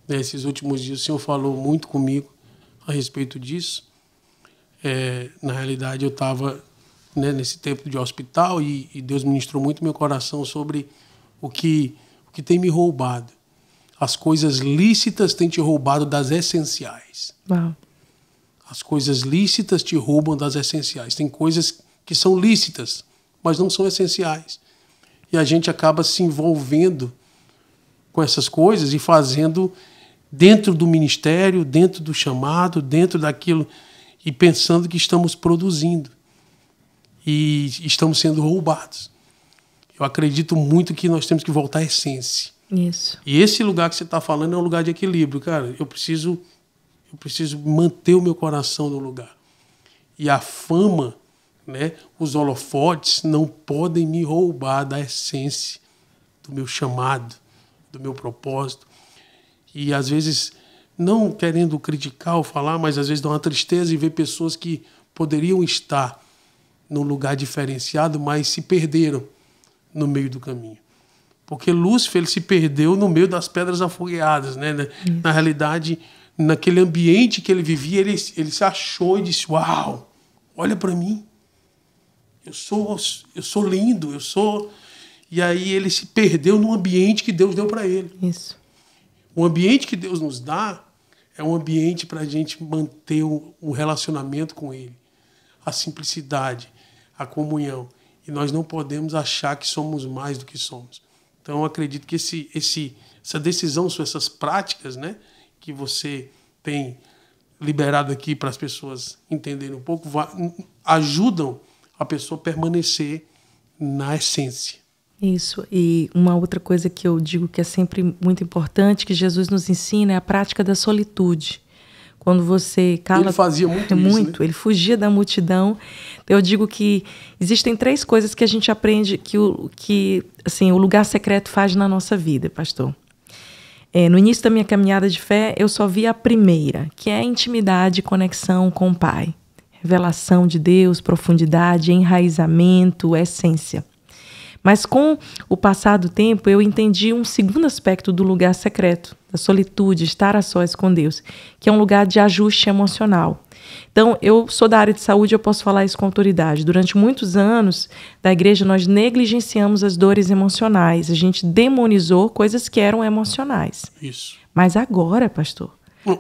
Nesses últimos dias o Senhor falou muito comigo a respeito disso. É, na realidade, eu estava né, nesse tempo de hospital e, e, Deus ministrou muito meu coração sobre o que, o que tem me roubado. As coisas lícitas têm te roubado das essenciais. Uau. As coisas lícitas te roubam das essenciais. Tem coisas que são lícitas, mas não são essenciais. E a gente acaba se envolvendo com essas coisas e fazendo dentro do ministério, dentro do chamado, dentro daquilo e pensando que estamos produzindo e estamos sendo roubados. Eu acredito muito que nós temos que voltar à essência. Isso. E esse lugar que você está falando é um lugar de equilíbrio, cara. Eu preciso eu preciso manter o meu coração no lugar. E a fama, né, os holofotes não podem me roubar da essência do meu chamado, do meu propósito. E às vezes, não querendo criticar ou falar, mas às vezes dá uma tristeza em ver pessoas que poderiam estar num lugar diferenciado, mas se perderam no meio do caminho. Porque Lúcifer ele se perdeu no meio das pedras afogueadas, né? né? Uhum. Na realidade, naquele ambiente que ele vivia, ele, ele se achou e disse: Uau, olha para mim. Eu sou, eu sou lindo, eu sou. E aí ele se perdeu no ambiente que Deus deu para ele. Isso. O ambiente que Deus nos dá é um ambiente para a gente manter o, relacionamento com Ele, a simplicidade, a comunhão. E nós não podemos achar que somos mais do que somos. Então, eu acredito que esse, esse, essa decisão sobre essas práticas, né? que você tem liberado aqui para as pessoas entenderem um pouco, ajudam a pessoa a permanecer na essência. Isso. E uma outra coisa que eu digo que é sempre muito importante, que Jesus nos ensina, é a prática da solitude. Quando você cala. Ele fazia muito, muito isso, né? ele fugia da multidão. Então, eu digo que existem três coisas que a gente aprende que o que assim, o lugar secreto faz na nossa vida, pastor. É, no início da minha caminhada de fé, eu só via a primeira, que é a intimidade e conexão com o Pai. Revelação de Deus, profundidade, enraizamento, essência. Mas com o passar do tempo, eu entendi um segundo aspecto do lugar secreto, da solitude, estar a sós com Deus, que é um lugar de ajuste emocional. Então, eu sou da área de saúde, eu posso falar isso com autoridade. Durante muitos anos da igreja, nós negligenciamos as dores emocionais. A gente demonizou coisas que eram emocionais. Isso. Mas agora, pastor,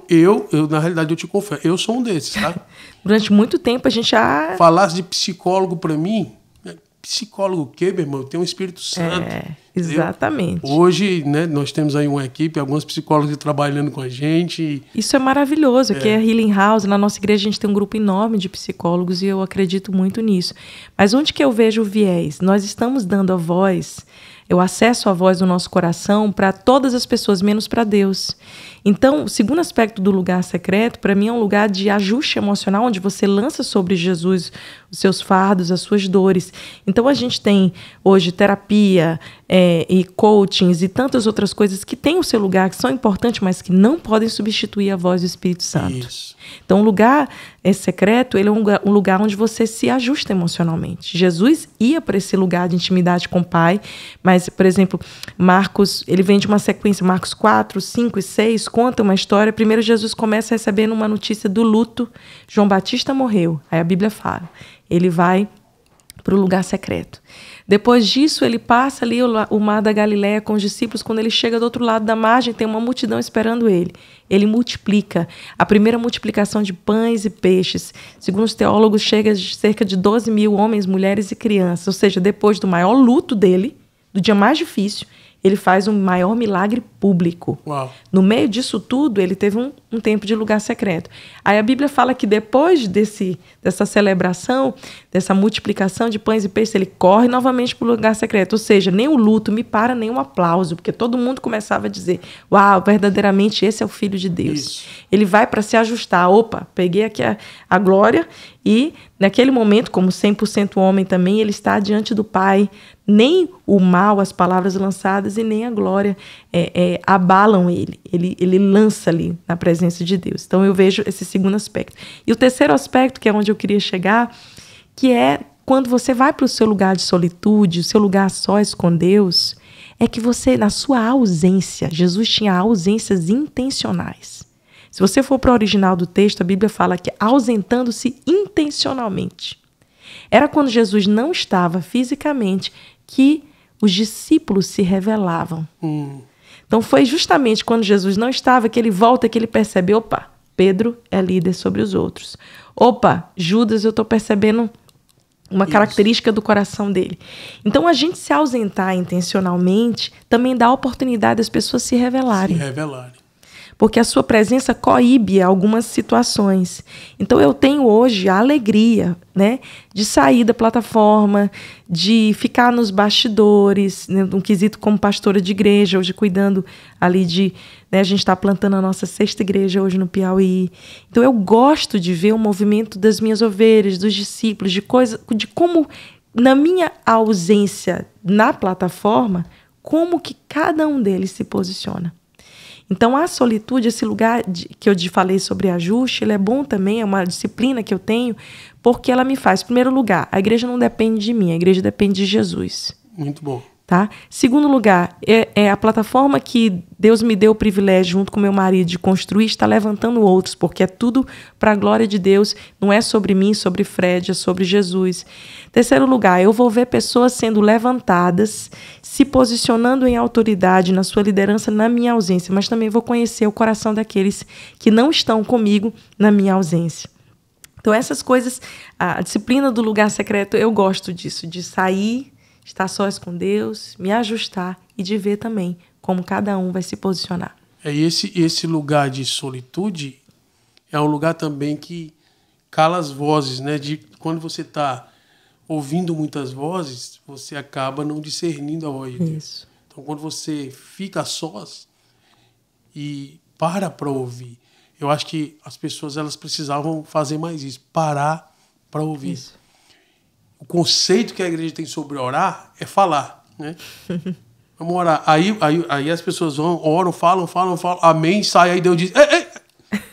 eu, eu, na realidade, eu te confesso, eu sou um desses, tá? Durante muito tempo a gente já. Falasse de psicólogo para mim, é, psicólogo o quê, meu irmão? Tem um Espírito é. Santo. É. Exatamente. hoje, né, nós temos aí uma equipe, alguns psicólogos trabalhando com a gente. Isso é maravilhoso, é. que é a Healing House. Na nossa igreja a gente tem um grupo enorme de psicólogos e eu acredito muito nisso. Mas onde que eu vejo o viés? Nós estamos dando a voz eu acesso a voz do nosso coração para todas as pessoas, menos para Deus. Então, o segundo aspecto do lugar secreto, para mim, é um lugar de ajuste emocional, onde você lança sobre Jesus os seus fardos, as suas dores. Então, a gente tem hoje terapia é, e coachings e tantas outras coisas que têm o seu lugar, que são importantes, mas que não podem substituir a voz do Espírito Santo. Isso. Então, o lugar é, secreto ele é um lugar, um lugar onde você se ajusta emocionalmente. Jesus ia para esse lugar de intimidade com o Pai, mas, por exemplo, Marcos, ele vem de uma sequência, Marcos 4, 5 e 6, conta uma história. Primeiro, Jesus começa recebendo uma notícia do luto. João Batista morreu. Aí a Bíblia fala. Ele vai para o lugar secreto. Depois disso, ele passa ali o mar da Galiléia com os discípulos. Quando ele chega do outro lado da margem, tem uma multidão esperando ele. Ele multiplica. A primeira multiplicação de pães e peixes, segundo os teólogos, chega de cerca de 12 mil homens, mulheres e crianças. Ou seja, depois do maior luto dele, do dia mais difícil, ele faz um maior milagre público. Uau. No meio disso tudo, ele teve um um tempo de lugar secreto. Aí a Bíblia fala que depois desse, dessa celebração, dessa multiplicação de pães e peixes, ele corre novamente para o lugar secreto. Ou seja, nem o luto me para, nem um aplauso, porque todo mundo começava a dizer: Uau, verdadeiramente esse é o Filho de Deus. Isso. Ele vai para se ajustar. Opa, peguei aqui a, a glória e naquele momento, como 100% homem também, ele está diante do Pai. Nem o mal, as palavras lançadas e nem a glória é, é, abalam ele. ele. Ele lança ali na presença presença de Deus. Então eu vejo esse segundo aspecto. E o terceiro aspecto, que é onde eu queria chegar, que é quando você vai para o seu lugar de solitude, o seu lugar sós é com Deus, é que você, na sua ausência, Jesus tinha ausências intencionais. Se você for para o original do texto, a Bíblia fala que ausentando-se intencionalmente. Era quando Jesus não estava fisicamente que os discípulos se revelavam. Hum. Então foi justamente quando Jesus não estava que ele volta que ele percebe, opa, Pedro é líder sobre os outros. Opa, Judas, eu estou percebendo uma Isso. característica do coração dele. Então a gente se ausentar intencionalmente também dá a oportunidade das pessoas se revelarem. Se revelarem porque a sua presença coíbe algumas situações. Então eu tenho hoje a alegria, né, de sair da plataforma, de ficar nos bastidores, né, quesito como pastora de igreja, hoje cuidando ali de, né, a gente está plantando a nossa sexta igreja hoje no Piauí. Então eu gosto de ver o movimento das minhas ovelhas, dos discípulos, de coisa, de como na minha ausência na plataforma, como que cada um deles se posiciona. Então, a solitude, esse lugar de, que eu te falei sobre ajuste, ele é bom também, é uma disciplina que eu tenho, porque ela me faz, em primeiro lugar, a igreja não depende de mim, a igreja depende de Jesus. Muito bom. Tá? Segundo lugar, é, é, a plataforma que Deus me deu o privilégio, junto com meu marido, de construir, está levantando outros, porque é tudo para a glória de Deus, não é sobre mim, sobre Fred, é sobre Jesus. Terceiro lugar, eu vou ver pessoas sendo levantadas, se posicionando em autoridade, na sua liderança, na minha ausência, mas também vou conhecer o coração daqueles que não estão comigo na minha ausência. Então, essas coisas, a disciplina do lugar secreto, eu gosto disso, de sair estar sós com Deus, me ajustar e de ver também como cada um vai se posicionar. É esse esse lugar de solitude é um lugar também que cala as vozes, né? De quando você está ouvindo muitas vozes, você acaba não discernindo a voz de Deus. Isso. Então, quando você fica sós e para para ouvir, eu acho que as pessoas elas precisavam fazer mais isso, parar para ouvir. Isso o conceito que a igreja tem sobre orar é falar, né? Vamos orar. Aí, aí, aí as pessoas vão, oram, falam, falam, falam, amém, sai. Aí Deus diz, ei,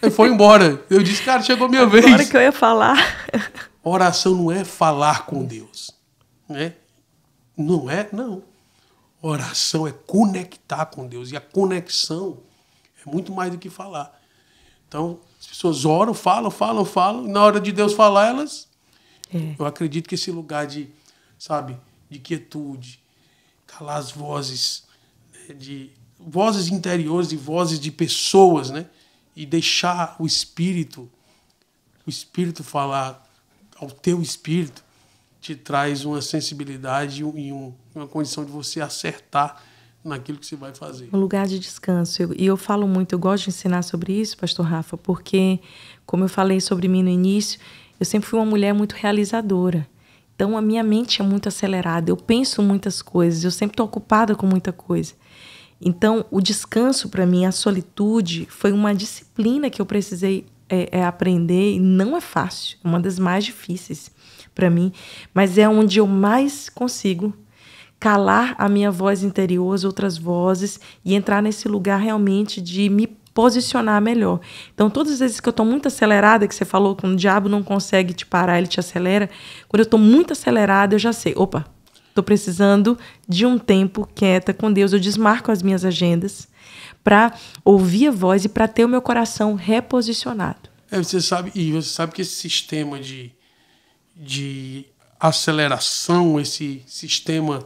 ei! foi embora. Eu disse, cara, chegou a minha vez. Agora que eu ia falar. Oração não é falar com Deus, né? Não é, não. Oração é conectar com Deus. E a conexão é muito mais do que falar. Então, as pessoas oram, falam, falam, falam. E na hora de Deus falar, elas é. Eu acredito que esse lugar de, sabe, de quietude, calar as vozes, né, de vozes interiores e vozes de pessoas, né? E deixar o espírito, o espírito falar ao teu espírito, te traz uma sensibilidade e um, uma condição de você acertar naquilo que você vai fazer. Um lugar de descanso. e eu falo muito, eu gosto de ensinar sobre isso, Pastor Rafa, porque, como eu falei sobre mim no início, eu sempre fui uma mulher muito realizadora. Então a minha mente é muito acelerada, eu penso muitas coisas, eu sempre estou ocupada com muita coisa. Então o descanso para mim, a solitude, foi uma disciplina que eu precisei é, é aprender e não é fácil, é uma das mais difíceis para mim, mas é onde eu mais consigo calar a minha voz interior, as outras vozes e entrar nesse lugar realmente de me posicionar melhor. Então, todas as vezes que eu estou muito acelerada, que você falou que o diabo não consegue te parar, ele te acelera. Quando eu estou muito acelerada, eu já sei, opa, estou precisando de um tempo quieta com Deus. Eu desmarco as minhas agendas para ouvir a voz e para ter o meu coração reposicionado. É, você sabe, e você sabe que esse sistema de, de aceleração, esse sistema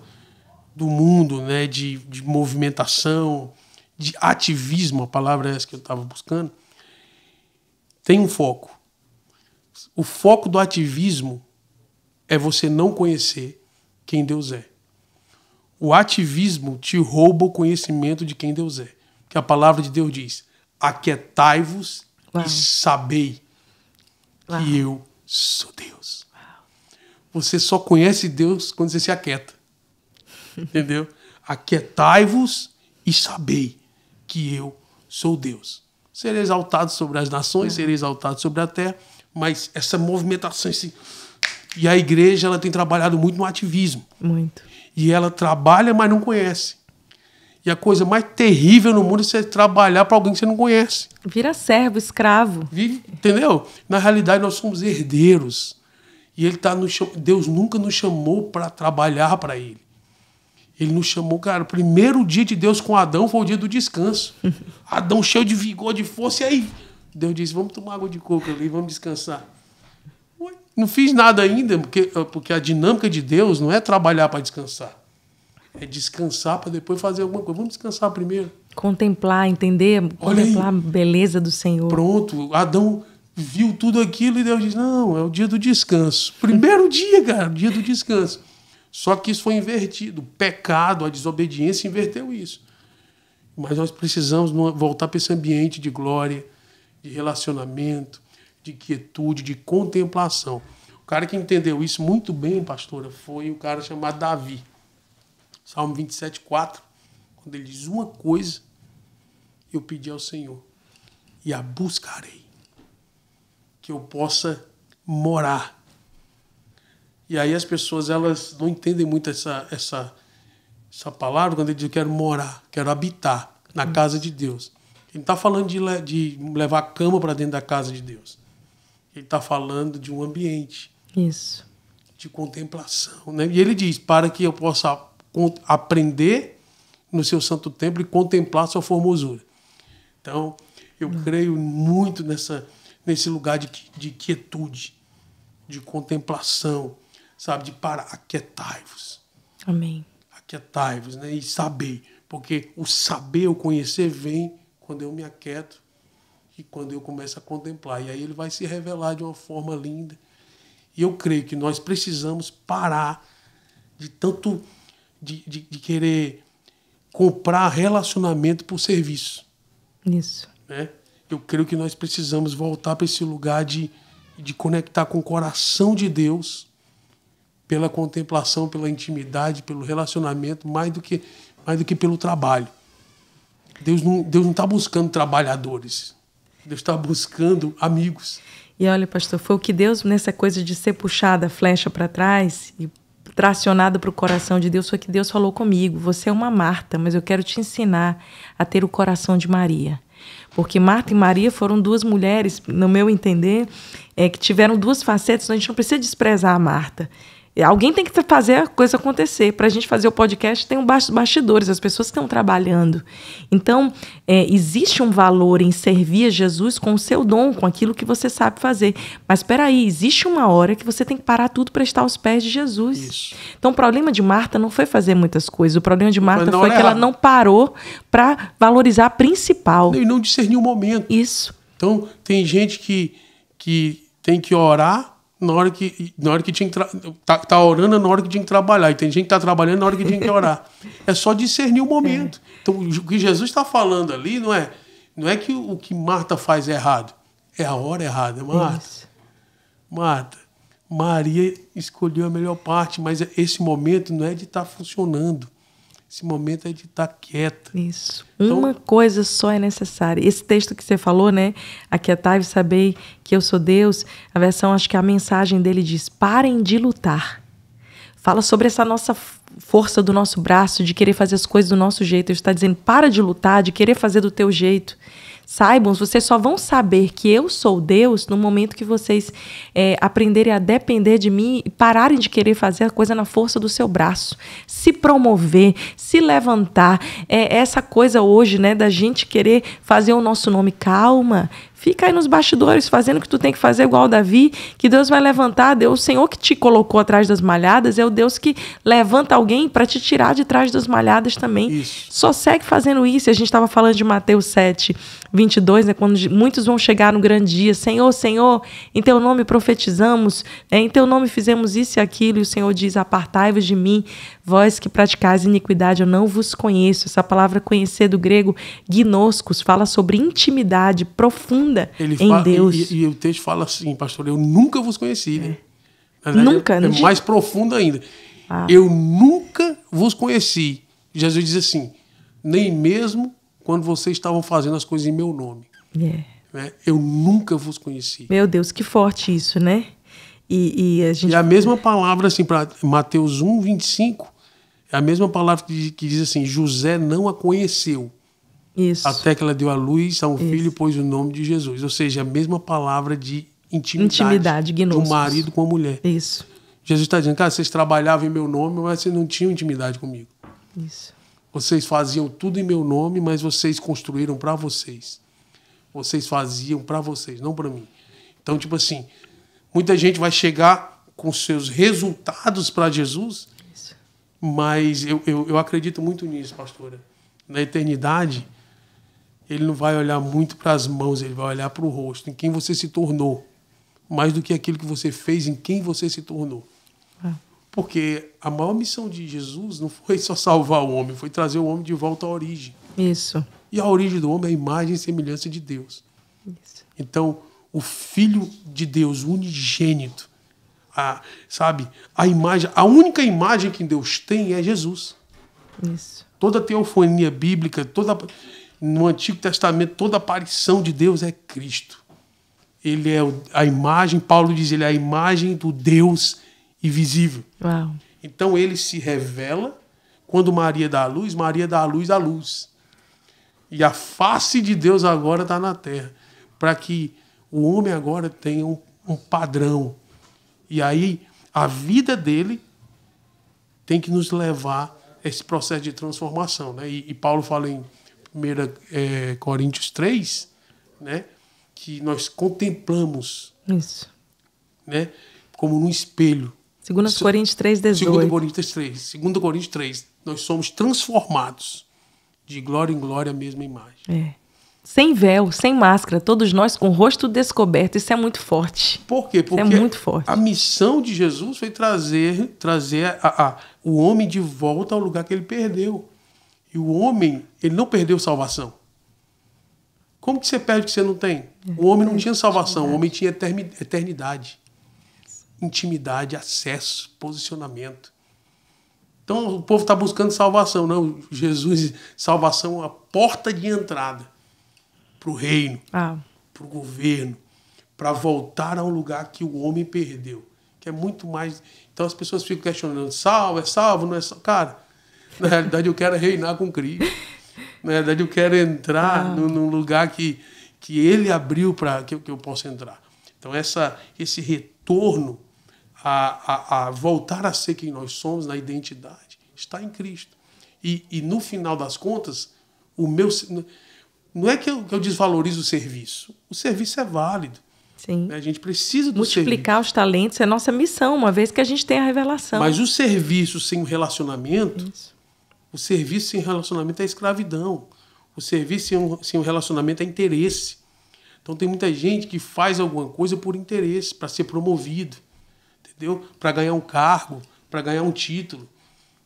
do mundo, né, de, de movimentação, de ativismo, a palavra é essa que eu estava buscando, tem um foco. O foco do ativismo é você não conhecer quem Deus é. O ativismo te rouba o conhecimento de quem Deus é. Que a palavra de Deus diz: aquietai-vos e sabei Uau. que eu sou Deus. Uau. Você só conhece Deus quando você se aquieta. Entendeu? Aquietai-vos e sabei que eu sou Deus. Serei exaltado sobre as nações, serei uhum. exaltado sobre a terra, mas essa movimentação, e a igreja ela tem trabalhado muito no ativismo. Muito. E ela trabalha, mas não conhece. E a coisa mais terrível no mundo é você trabalhar para alguém que você não conhece. Vira servo, escravo. entendeu? Na realidade, nós somos herdeiros. E ele tá no Deus nunca nos chamou para trabalhar para ele. Ele nos chamou, cara. O primeiro dia de Deus com Adão foi o dia do descanso. Adão cheio de vigor, de força, e aí Deus disse: vamos tomar água de coco ali, vamos descansar. Não fiz nada ainda, porque, ah, porque a dinâmica de Deus não é trabalhar para descansar. É descansar para depois fazer alguma coisa. Vamos descansar primeiro. Contemplar, entender, Olha contemplar aí. a beleza do Senhor. Pronto, Adão viu tudo aquilo e Deus diz: Não, é o dia do descanso. Primeiro dia, cara, dia do descanso. Só que isso foi invertido. O pecado, a desobediência inverteu isso. Mas nós precisamos voltar para esse ambiente de glória, de relacionamento, de quietude, de contemplação. O cara que entendeu isso muito bem, pastora, foi o cara chamado Davi. Salmo 27, 4. Quando ele diz: Uma coisa eu pedi ao Senhor e a buscarei, que eu possa morar e aí as pessoas elas não entendem muito essa, essa, essa palavra quando ele diz quero morar, quero habitar na hum. casa de Deus. Ele está falando de, de levar a cama para dentro da casa de Deus. Ele está falando de um ambiente. Isso. De contemplação. Né? E ele diz: para que eu possa aprender no seu santo templo e contemplar sua formosura. Então, eu hum. creio muito nessa, nesse lugar de, de quietude, de contemplação, sabe, de para aquietai-vos. Amém. Aquietai-vos, né? E saber, porque o saber, o conhecer vem quando eu me aquieto e quando eu começo a contemplar. E aí ele vai se revelar de uma forma linda. E eu creio que nós precisamos parar de tanto de, de, de querer comprar relacionamento por serviço. Isso. Né? Eu creio que nós precisamos voltar para esse lugar de, de conectar com o coração de Deus pela contemplação, pela intimidade, pelo relacionamento, mais do que, mais do que pelo trabalho. Deus não Deus não está buscando trabalhadores. Deus está buscando amigos. E olha, pastor, foi o que Deus nessa coisa de ser puxada a flecha para trás e tracionada para o coração de Deus foi que Deus falou comigo. Você é uma Marta, mas eu quero te ensinar a ter o coração de Maria. Porque Marta e Maria foram duas mulheres, no meu entender, é, que tiveram duas facetas. Então a gente não precisa desprezar a Marta Alguém tem que fazer a coisa acontecer. Para a gente fazer o podcast, tem um bastidores, as pessoas que estão trabalhando. Então, é, existe um valor em servir a Jesus com o seu dom, com aquilo que você sabe fazer. Mas espera aí, existe uma hora que você tem que parar tudo para estar aos pés de Jesus. Isso. Então, o problema de Marta não foi fazer muitas coisas. O problema de Marta foi que ela não parou para valorizar a principal. E não discernir o momento. Isso. Então, tem gente que, que tem que orar na hora que, na hora que tinha que tá, tá, orando é na hora que tinha que trabalhar. E tem gente que tá trabalhando é na hora que tinha que orar. É só discernir o momento. É. Então, o que Jesus está falando ali não é, não é que o que Marta faz é errado. É a hora errada, Marta. Isso. Marta, Maria escolheu a melhor parte, mas esse momento não é de estar tá funcionando. Esse momento é de estar tá quieta. Isso. Então, Uma coisa só é necessária. Esse texto que você falou, né? Aqui é e sabei que eu sou Deus. A versão, acho que é a mensagem dele diz: parem de lutar. Fala sobre essa nossa força do nosso braço, de querer fazer as coisas do nosso jeito. Ele está dizendo: para de lutar, de querer fazer do teu jeito. Saibam, vocês só vão saber que eu sou Deus no momento que vocês é, aprenderem a depender de mim e pararem de querer fazer a coisa na força do seu braço. Se promover, se levantar. É essa coisa hoje, né, da gente querer fazer o nosso nome. Calma, Fica aí nos bastidores fazendo o que tu tem que fazer, igual Davi, que Deus vai levantar. Deus, o Senhor que te colocou atrás das malhadas, é o Deus que levanta alguém para te tirar de trás das malhadas também. Isso. Só segue fazendo isso. A gente estava falando de Mateus 7, 22, né, quando muitos vão chegar no grande dia: Senhor, Senhor, em teu nome profetizamos, né, em teu nome fizemos isso e aquilo. E o Senhor diz: Apartai-vos de mim, vós que praticais iniquidade, eu não vos conheço. Essa palavra conhecer do grego, gnoscos, fala sobre intimidade profunda profunda ele em fala, Deus. E, e, o texto fala assim, pastor, eu nunca vos conheci. Né? nunca. É, é mais digo. profundo ainda. Ah. Eu nunca vos conheci. Jesus diz assim, nem mesmo quando vocês estavam fazendo as coisas em meu nome. É. Né? Eu nunca vos conheci. Meu Deus, que forte isso, né? E, e a, gente... e a mesma palavra, assim, para Mateus 1, 25, é a mesma palavra que, que diz assim: José não a conheceu. Isso. Até que ela deu a luz ao Isso. filho e pôs o nome de Jesus. Ou seja, a mesma palavra de intimidade, intimidade gnosis. do marido com a mulher. Isso. Jesus está dizendo, cara, vocês trabalhavam em meu nome, mas vocês não tinham intimidade comigo. Isso. Vocês faziam tudo em meu nome, mas vocês construíram para vocês. Vocês faziam para vocês, não para mim. Então, tipo assim, muita gente vai chegar com seus resultados para Jesus, Isso. mas eu, eu, eu acredito muito nisso, pastora. Na eternidade, ele não vai olhar muito para as mãos, ele vai olhar para o rosto, em quem você se tornou, mais do que aquilo que você fez, em quem você se tornou. É. Porque a maior missão de Jesus não foi só salvar o homem, foi trazer o homem de volta à origem. Isso. E a origem do homem é a imagem e semelhança de Deus. Isso. Então, o Filho de Deus, unigênito, a, sabe, a imagem, a única imagem que Deus tem é Jesus. Isso. Toda a teofonia bíblica, toda no Antigo Testamento, toda aparição de Deus é Cristo. Ele é a imagem, Paulo diz, ele é a imagem do Deus invisível. Uau. Então ele se revela quando Maria dá a luz, Maria dá a luz à luz. E a face de Deus agora está na terra, para que o homem agora tenha um, um padrão. E aí a vida dele tem que nos levar a esse processo de transformação. Né? E, e Paulo fala em 1 é, Coríntios 3, né? que nós contemplamos Isso. Né? como num espelho. 2 Coríntios 3, 18. 2 Coríntios 3, 2 Coríntios 3, nós somos transformados de glória em glória a mesma imagem. É. Sem véu, sem máscara, todos nós com o rosto descoberto, isso é muito forte. Por quê? Porque isso é muito forte. a missão de Jesus foi trazer, trazer a, a, o homem de volta ao lugar que ele perdeu. E o homem, ele não perdeu salvação. Como que você perde o que você não tem? O homem não tinha salvação, o homem tinha eternidade, intimidade, acesso, posicionamento. Então o povo está buscando salvação, não? Né? Jesus, salvação é a porta de entrada para o reino, ah. para o governo, para voltar a um lugar que o homem perdeu, que é muito mais. Então as pessoas ficam questionando: salvo, é salvo, não é salvo? Cara, na realidade, eu quero reinar com Cristo. Na realidade, eu quero entrar ah. num lugar que, que Ele abriu para que, que eu possa entrar. Então, essa, esse retorno a, a, a, voltar a ser quem nós somos na identidade está em Cristo. E, e no final das contas, o meu não é que eu, que eu desvalorizo o serviço. O serviço é válido. Sim. A gente precisa do Multiplicar serviço. os talentos é nossa missão, uma vez que a gente tem a revelação. Mas o serviço sem o relacionamento Isso. O serviço sem relacionamento é escravidão. O serviço sem um, relacionamento é interesse. Então tem muita gente que faz alguma coisa por interesse, para ser promovido, entendeu? Para ganhar um cargo, para ganhar um título,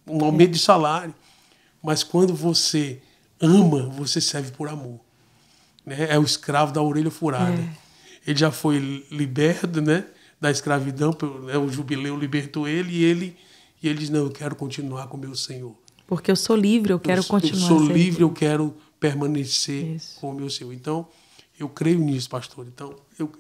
um aumento de salário. Mas quando você ama, você serve por amor. Né? É o escravo da orelha furada. É. Ele já foi liberto, né? Da escravidão, né, o jubileu libertou ele e ele e ele diz: não, eu quero continuar com meu Senhor. Porque eu sou livre, eu quero eu, continuar. Eu sou livre, eu quero permanecer Isso. com o meu Senhor. Então, eu creio nisso, pastor. Então, eu,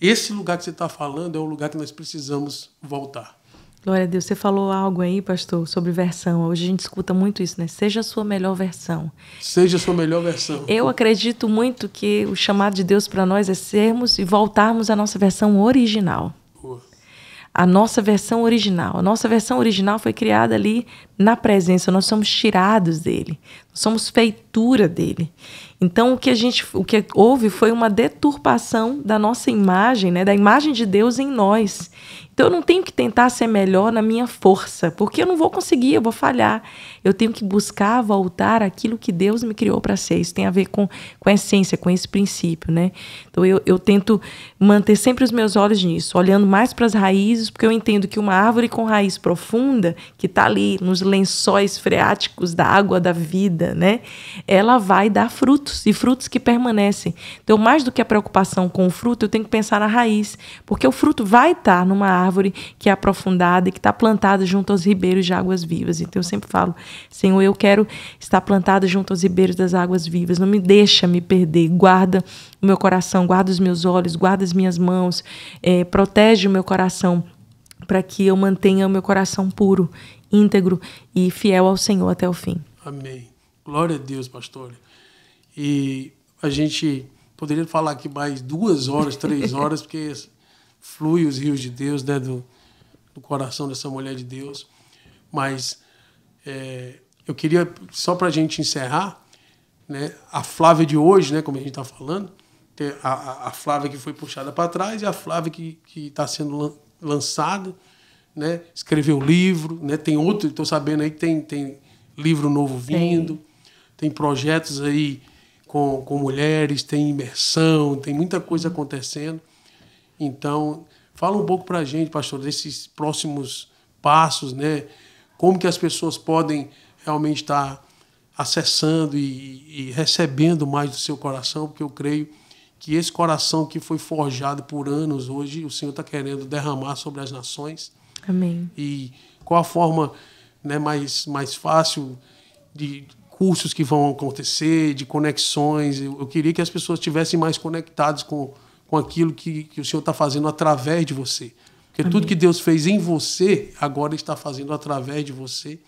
esse lugar que você está falando é o lugar que nós precisamos voltar. Glória a Deus. Você falou algo aí, pastor, sobre versão. Hoje a gente escuta muito isso, né? Seja a sua melhor versão. Seja a sua melhor versão. Eu acredito muito que o chamado de Deus para nós é sermos e voltarmos à nossa versão original a nossa versão original. A nossa versão original foi criada ali na presença, nós somos tirados dele, nós somos feitura dele. Então o que a gente, o que houve foi uma deturpação da nossa imagem, né, da imagem de Deus em nós. Então eu não tenho que tentar ser melhor na minha força, porque eu não vou conseguir, eu vou falhar. Eu tenho que buscar voltar aquilo que Deus me criou para ser. Isso tem a ver com, com a essência, com esse princípio, né? Então eu, eu tento manter sempre os meus olhos nisso, olhando mais para as raízes, porque eu entendo que uma árvore com raiz profunda, que está ali nos lençóis freáticos da água da vida, né? Ela vai dar frutos e frutos que permanecem. Então, mais do que a preocupação com o fruto, eu tenho que pensar na raiz, porque o fruto vai estar tá numa árvore árvore que é aprofundada e que está plantada junto aos ribeiros de águas vivas. Então eu sempre falo, Senhor, eu quero estar plantada junto aos ribeiros das águas vivas. Não me deixa me perder. Guarda o meu coração, guarda os meus olhos, guarda as minhas mãos, é, protege o meu coração para que eu mantenha o meu coração puro, íntegro e fiel ao Senhor até o fim. Amém. Glória a Deus, pastor. E a gente poderia falar aqui mais duas horas, três horas, porque flui os rios de Deus, né, do, do coração dessa mulher de Deus. Mas é, eu queria, só para a gente encerrar, né, a Flávia de hoje, né, como a gente está falando, a, a, Flávia que foi puxada para trás e a Flávia que está sendo lançada, né, escreveu livro, né, tem outro, estou sabendo aí que tem, tem livro novo vindo, tem, tem projetos aí com, com mulheres, tem imersão, tem muita coisa uhum. acontecendo. Então, fala um pouco para a gente, pastor, desses próximos passos, né? Como que as pessoas podem realmente estar tá acessando e, e recebendo mais do seu coração, porque eu creio que esse coração que foi forjado por anos hoje, o Senhor está querendo derramar sobre as nações. Amém. E qual a forma né, mais, mais fácil de cursos que vão acontecer, de conexões? Eu, eu queria que as pessoas estivessem mais conectadas com com aquilo que, que o Senhor está fazendo através de você. Porque Amém. tudo que Deus fez em você, agora está fazendo através de você.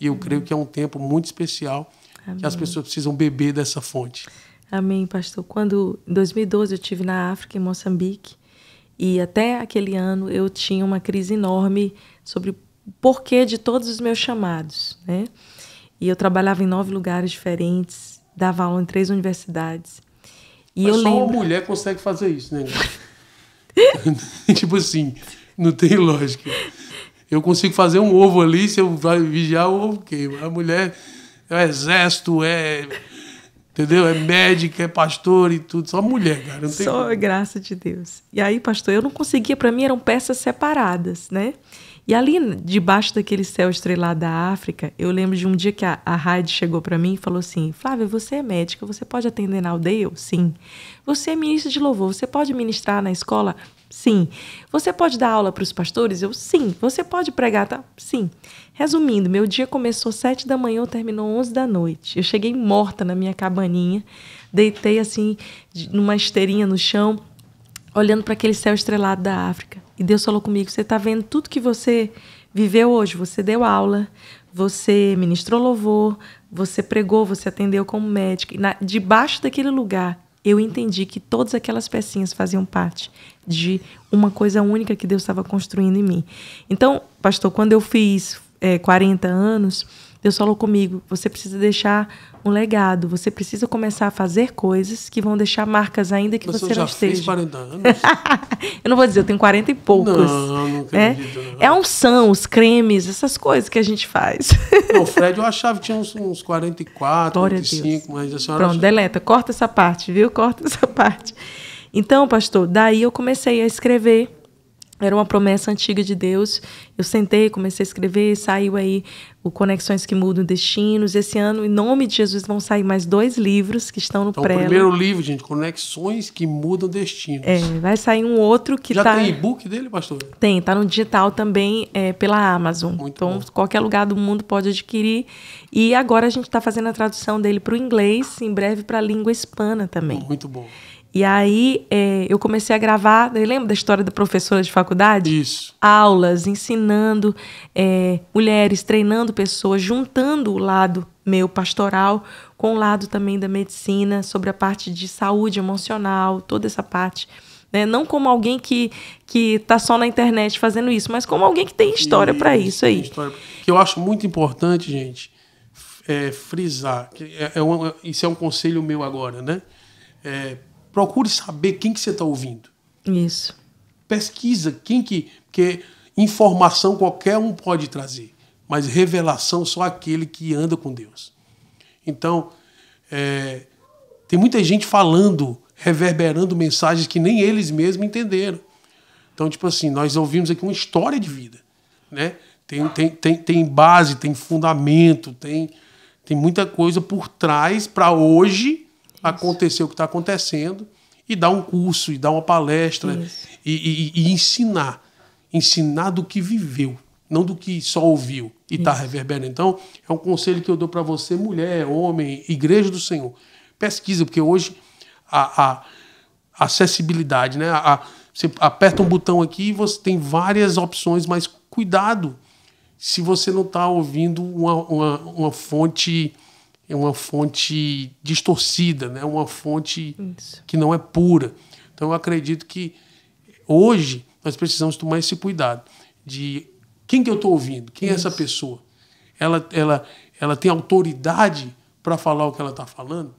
E eu Amém. creio que é um tempo muito especial Amém. que as pessoas precisam beber dessa fonte. Amém, pastor. Quando em 2012 eu tive na África, em Moçambique, e até aquele ano eu tinha uma crise enorme sobre o porquê de todos os meus chamados, né? E eu trabalhava em nove lugares diferentes, dava aula em três universidades. E Mas eu só lembro... uma mulher consegue fazer isso, né? tipo assim, não tem lógica. Eu consigo fazer um ovo ali, se eu vai vigiar o ovo queima. A mulher é exército, é entendeu? É médica, é pastor e tudo, só mulher, cara. só como. graça de Deus. E aí, pastor, eu não conseguia, para mim eram peças separadas, né? E ali, debaixo daquele céu estrelado da África, eu lembro de um dia que a, a chegou para mim e falou assim: Flávia, você é médica, você pode atender na aldeia? Eu, sim. Você é ministra de louvor, você pode ministrar na escola? Sim. Você pode dar aula para os pastores? Eu, sim. Você pode pregar? Tá? Sim. Resumindo, meu dia começou sete da manhã, eu terminou onze da noite. Eu cheguei morta na minha cabaninha, deitei assim, numa esteirinha no chão, olhando para aquele céu estrelado da África. E Deus falou comigo: você está vendo tudo que você viveu hoje? Você deu aula, você ministrou louvor, você pregou, você atendeu como médico. E na, debaixo daquele lugar, eu entendi que todas aquelas pecinhas faziam parte de uma coisa única que Deus estava construindo em mim. Então, pastor, quando eu fiz é, 40 anos Deus falou comigo: você precisa deixar um legado, você precisa começar a fazer coisas que vão deixar marcas ainda que você, você já não esteja. Fez 40 anos. eu não vou dizer, eu tenho 40 e poucos. Não, não acredito. Né? É, não. é a unção, os cremes, essas coisas que a gente faz. não, o Fred, eu achava que tinha uns, uns 44, Glória 45, mas a senhora. Pronto, deleta, corta essa parte, viu? Corta essa parte. Então, pastor, daí eu comecei a escrever era uma promessa antiga de Deus. Eu sentei, comecei a escrever, saiu aí o Conexões que Mudam Destinos. Esse ano, em nome de Jesus, vão sair mais dois livros que estão no então, prelo. O primeiro livro, gente, Conexões que Mudam Destinos. É, vai sair um outro que Já tá... tem e-book dele, pastor? Tem, tá no digital também é, pela Amazon. Muito então, bom. qualquer lugar do mundo pode adquirir. E agora a gente está fazendo a tradução dele para o inglês, em breve para a língua hispana também. Muito bom. E aí é, eu comecei a gravar, né, lembra da história da professora de faculdade? Isso. Aulas, ensinando é, mulheres, treinando pessoas, juntando o lado meu pastoral com o lado também da medicina, sobre a parte de saúde emocional, toda essa parte. Né? Não como alguém que, que tá só na internet fazendo isso, mas como alguém que tem história para isso aí. História. Que eu acho muito importante, gente, é, frisar. Que é, é isso é um conselho meu agora, né? É, procure saber quem que você está ouvindo. Isso. Pesquisa quem que. Porque informação qualquer um pode trazer, mas revelação só aquele que anda com Deus. Então, é, tem muita gente falando, reverberando mensagens que nem eles mesmos entenderam. Então, tipo assim, nós ouvimos aqui uma história de vida, né? Tem, tem, tem, tem base, tem fundamento, tem, tem muita coisa por trás para hoje acontecer o que está acontecendo e dar um curso, e dar uma palestra, e, e, e, ensinar. Ensinar do que viveu, não do que só ouviu e está reverberando. Então, é um conselho que eu dou para você, mulher, homem, igreja do Senhor. Pesquisa, porque hoje a, a acessibilidade, né? A, você aperta um botão aqui e você tem várias opções, mas cuidado se você não está ouvindo uma, uma, uma fonte é uma fonte distorcida, né? É uma fonte Isso. que não é pura. Então, eu acredito que hoje nós precisamos tomar esse cuidado de quem que eu estou ouvindo, quem Isso. é essa pessoa. Ela, ela, ela tem autoridade para falar o que ela está falando.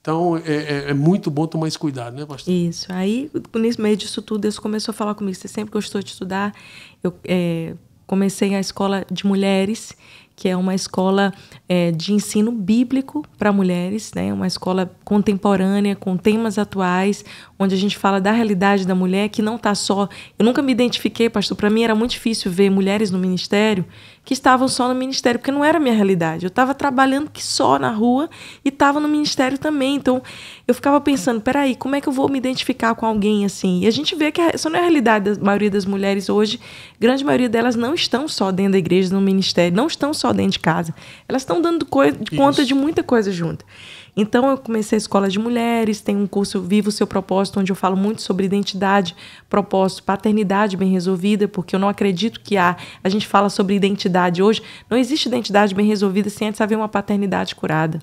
Então, é, é, é, muito bom tomar esse cuidado, né, pastor? Isso. Aí, nesse meio disso tudo, Deus começou a falar comigo. Você sempre gostou de estudar. Eu é, comecei a escola de mulheres que é uma escola é, de ensino bíblico para mulheres, né? uma escola contemporânea, com temas atuais, onde a gente fala da realidade da mulher, que não está só. Eu nunca me identifiquei, pastor, para mim era muito difícil ver mulheres no ministério que estavam só no ministério, porque não era a minha realidade. Eu estava trabalhando que só na rua e estava no ministério também. Então, eu ficava pensando, peraí, como é que eu vou me identificar com alguém assim? E a gente vê que essa não é a realidade da maioria das mulheres hoje. Grande maioria delas não estão só dentro da igreja, no ministério, não estão só dentro de casa. Elas estão dando conta de muita coisa junto. Então eu comecei a escola de mulheres, tem um curso Vivo Seu Propósito, onde eu falo muito sobre identidade, propósito, paternidade bem resolvida, porque eu não acredito que há. A gente fala sobre identidade hoje, não existe identidade bem resolvida sem antes haver uma paternidade curada.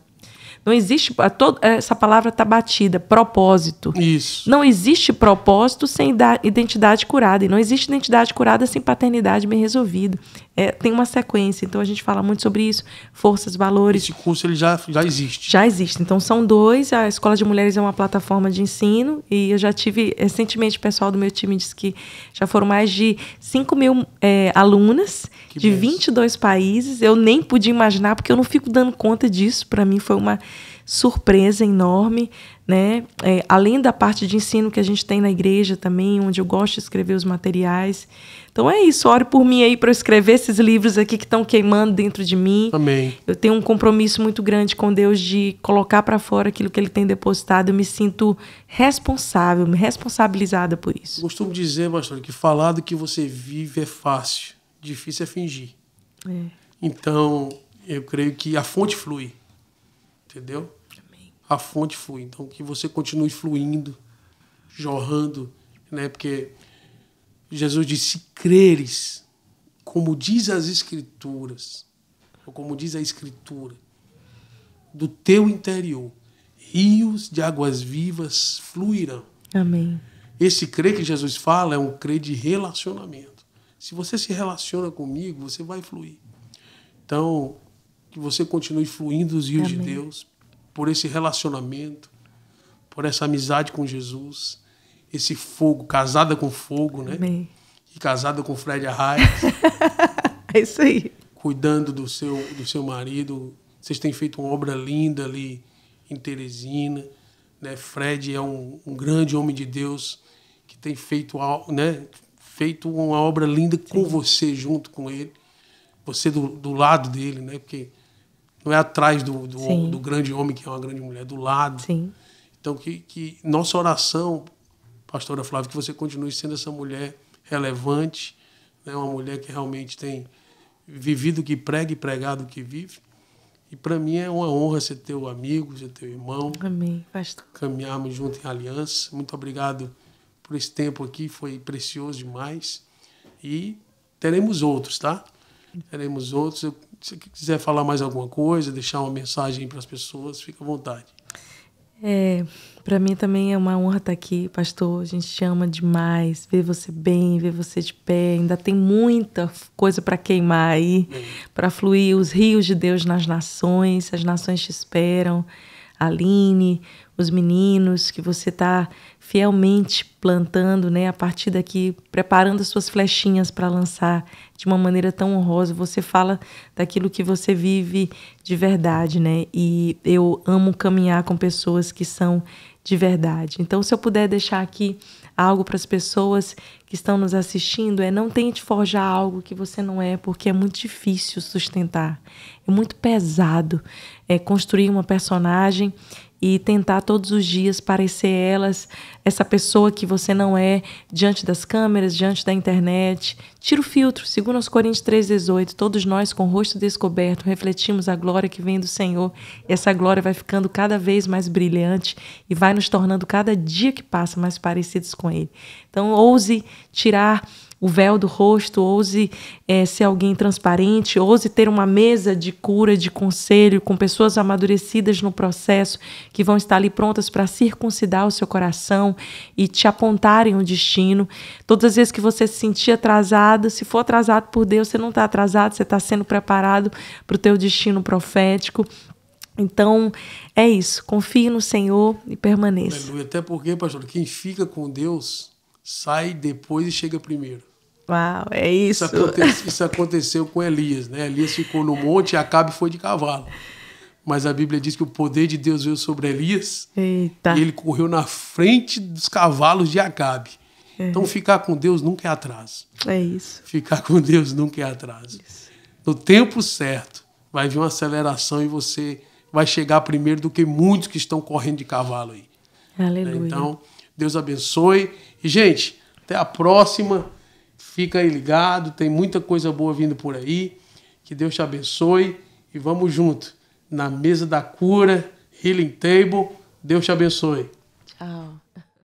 Não existe. Toda, essa palavra está batida, propósito. Isso. Não existe propósito sem identidade curada. E não existe identidade curada sem paternidade bem resolvida é, tem uma sequência. Então a gente fala muito sobre isso, forças, valores. Esse curso ele já, já existe. Já existe. Então são dois. A Escola de Mulheres é uma plataforma de ensino e eu já tive recentemente o pessoal do meu time disse que já foram mais de 5 mil é, alunas que de beleza. 22 países. Eu nem podia imaginar porque eu não fico dando conta disso. Para mim foi uma surpresa enorme. Né? É, além da parte de ensino que a gente tem na igreja também, onde eu gosto de escrever os materiais. Então é isso, ore por mim aí para eu escrever esses livros aqui que estão queimando dentro de mim. Amém. Eu tenho um compromisso muito grande com Deus de colocar para fora aquilo que ele tem depositado. Eu me sinto responsável, me responsabilizada por isso. Eu costumo dizer, pastor, que falar do que você vive é fácil, difícil é fingir. É. Então, eu creio que a fonte flui. Entendeu? a fonte flui. Então, que você continue fluindo, jorrando, né? Porque Jesus disse: se creres, como diz as Escrituras, ou como diz a Escritura, do teu interior, rios de águas vivas fluirão. Amém. Esse crer que Jesus fala é um crer de relacionamento. Se você se relaciona comigo, você vai fluir. Então, que você continue fluindo os rios Amém. de Deus por esse relacionamento, por essa amizade com Jesus, esse fogo, casada com fogo, né? Amém. E casada com Fred Arraes. é isso aí. Cuidando do seu, do seu marido. Vocês têm feito uma obra linda ali em Teresina. Né? Fred é um, um grande homem de Deus que tem feito, né? feito uma obra linda Sim. com você, junto com ele. Você do, do lado dele, né? Porque não é atrás do, do, do, grande homem que é uma grande mulher, do lado. Sim. Então, que, que nossa oração, pastora Flávia, que você continue sendo essa mulher relevante, né? uma mulher que realmente tem vivido o que prega e pregado o que vive. E para mim é uma honra ser teu amigo, ser teu irmão. Amém, pastor. Caminharmos junto em aliança. Muito obrigado por esse tempo aqui, foi precioso demais. E teremos outros, tá? Teremos outros. Eu se quiser falar mais alguma coisa, deixar uma mensagem para as pessoas, fica à vontade. É, para mim também é uma honra estar tá aqui, pastor. A gente te ama demais. Ver você bem, ver você de pé. Ainda tem muita coisa para queimar aí, para fluir os rios de Deus nas nações. As nações te esperam. Aline, os meninos, que você está fielmente plantando, né, a partir daqui, preparando as suas flechinhas para lançar de uma maneira tão honrosa. Você fala daquilo que você vive de verdade, né? E eu amo caminhar com pessoas que são de verdade. Então, se eu puder deixar aqui algo para as pessoas que estão nos assistindo é não tente forjar algo que você não é, porque é muito difícil sustentar. É muito pesado é, construir uma personagem e tentar todos os dias parecer elas, essa pessoa que você não é diante das câmeras, diante da internet. Tira o filtro, segundo aos Coríntios 3,18, todos nós com o rosto descoberto refletimos a glória que vem do Senhor e essa glória vai ficando cada vez mais brilhante e vai nos tornando cada dia que passa mais parecidos com Ele. Então ouse tirar o véu do rosto, ouse é, ser alguém transparente, ouse ter uma mesa de cura, de conselho, com pessoas amadurecidas no processo, que vão estar ali prontas para circuncidar o seu coração e te apontarem o destino. Todas as vezes que você se sentir atrasado, se for atrasado por Deus, você não está atrasado, você está sendo preparado para o teu destino profético. Então, é isso. Confie no Senhor e permaneça. Aleluia. Até porque, pastor, quem fica com Deus sai depois e chega primeiro. Uau, é isso. Isso aconteceu, isso aconteceu com Elias, né? Elias ficou no monte e Acabe foi de cavalo. Mas a Bíblia diz que o poder de Deus veio sobre Elias. Eita. E ele correu na frente dos cavalos de Acabe. É. Então ficar com Deus nunca é atraso. É isso. Ficar com Deus nunca é atraso. Isso. No tempo certo, vai vir uma aceleração e você vai chegar primeiro do que muitos que estão correndo de cavalo aí. Né? Aleluia. Então, Deus abençoe. E, gente, até a próxima. Fica aí ligado, tem muita coisa boa vindo por aí. Que Deus te abençoe e vamos junto. Na mesa da cura, Healing Table. Deus te abençoe. Tchau.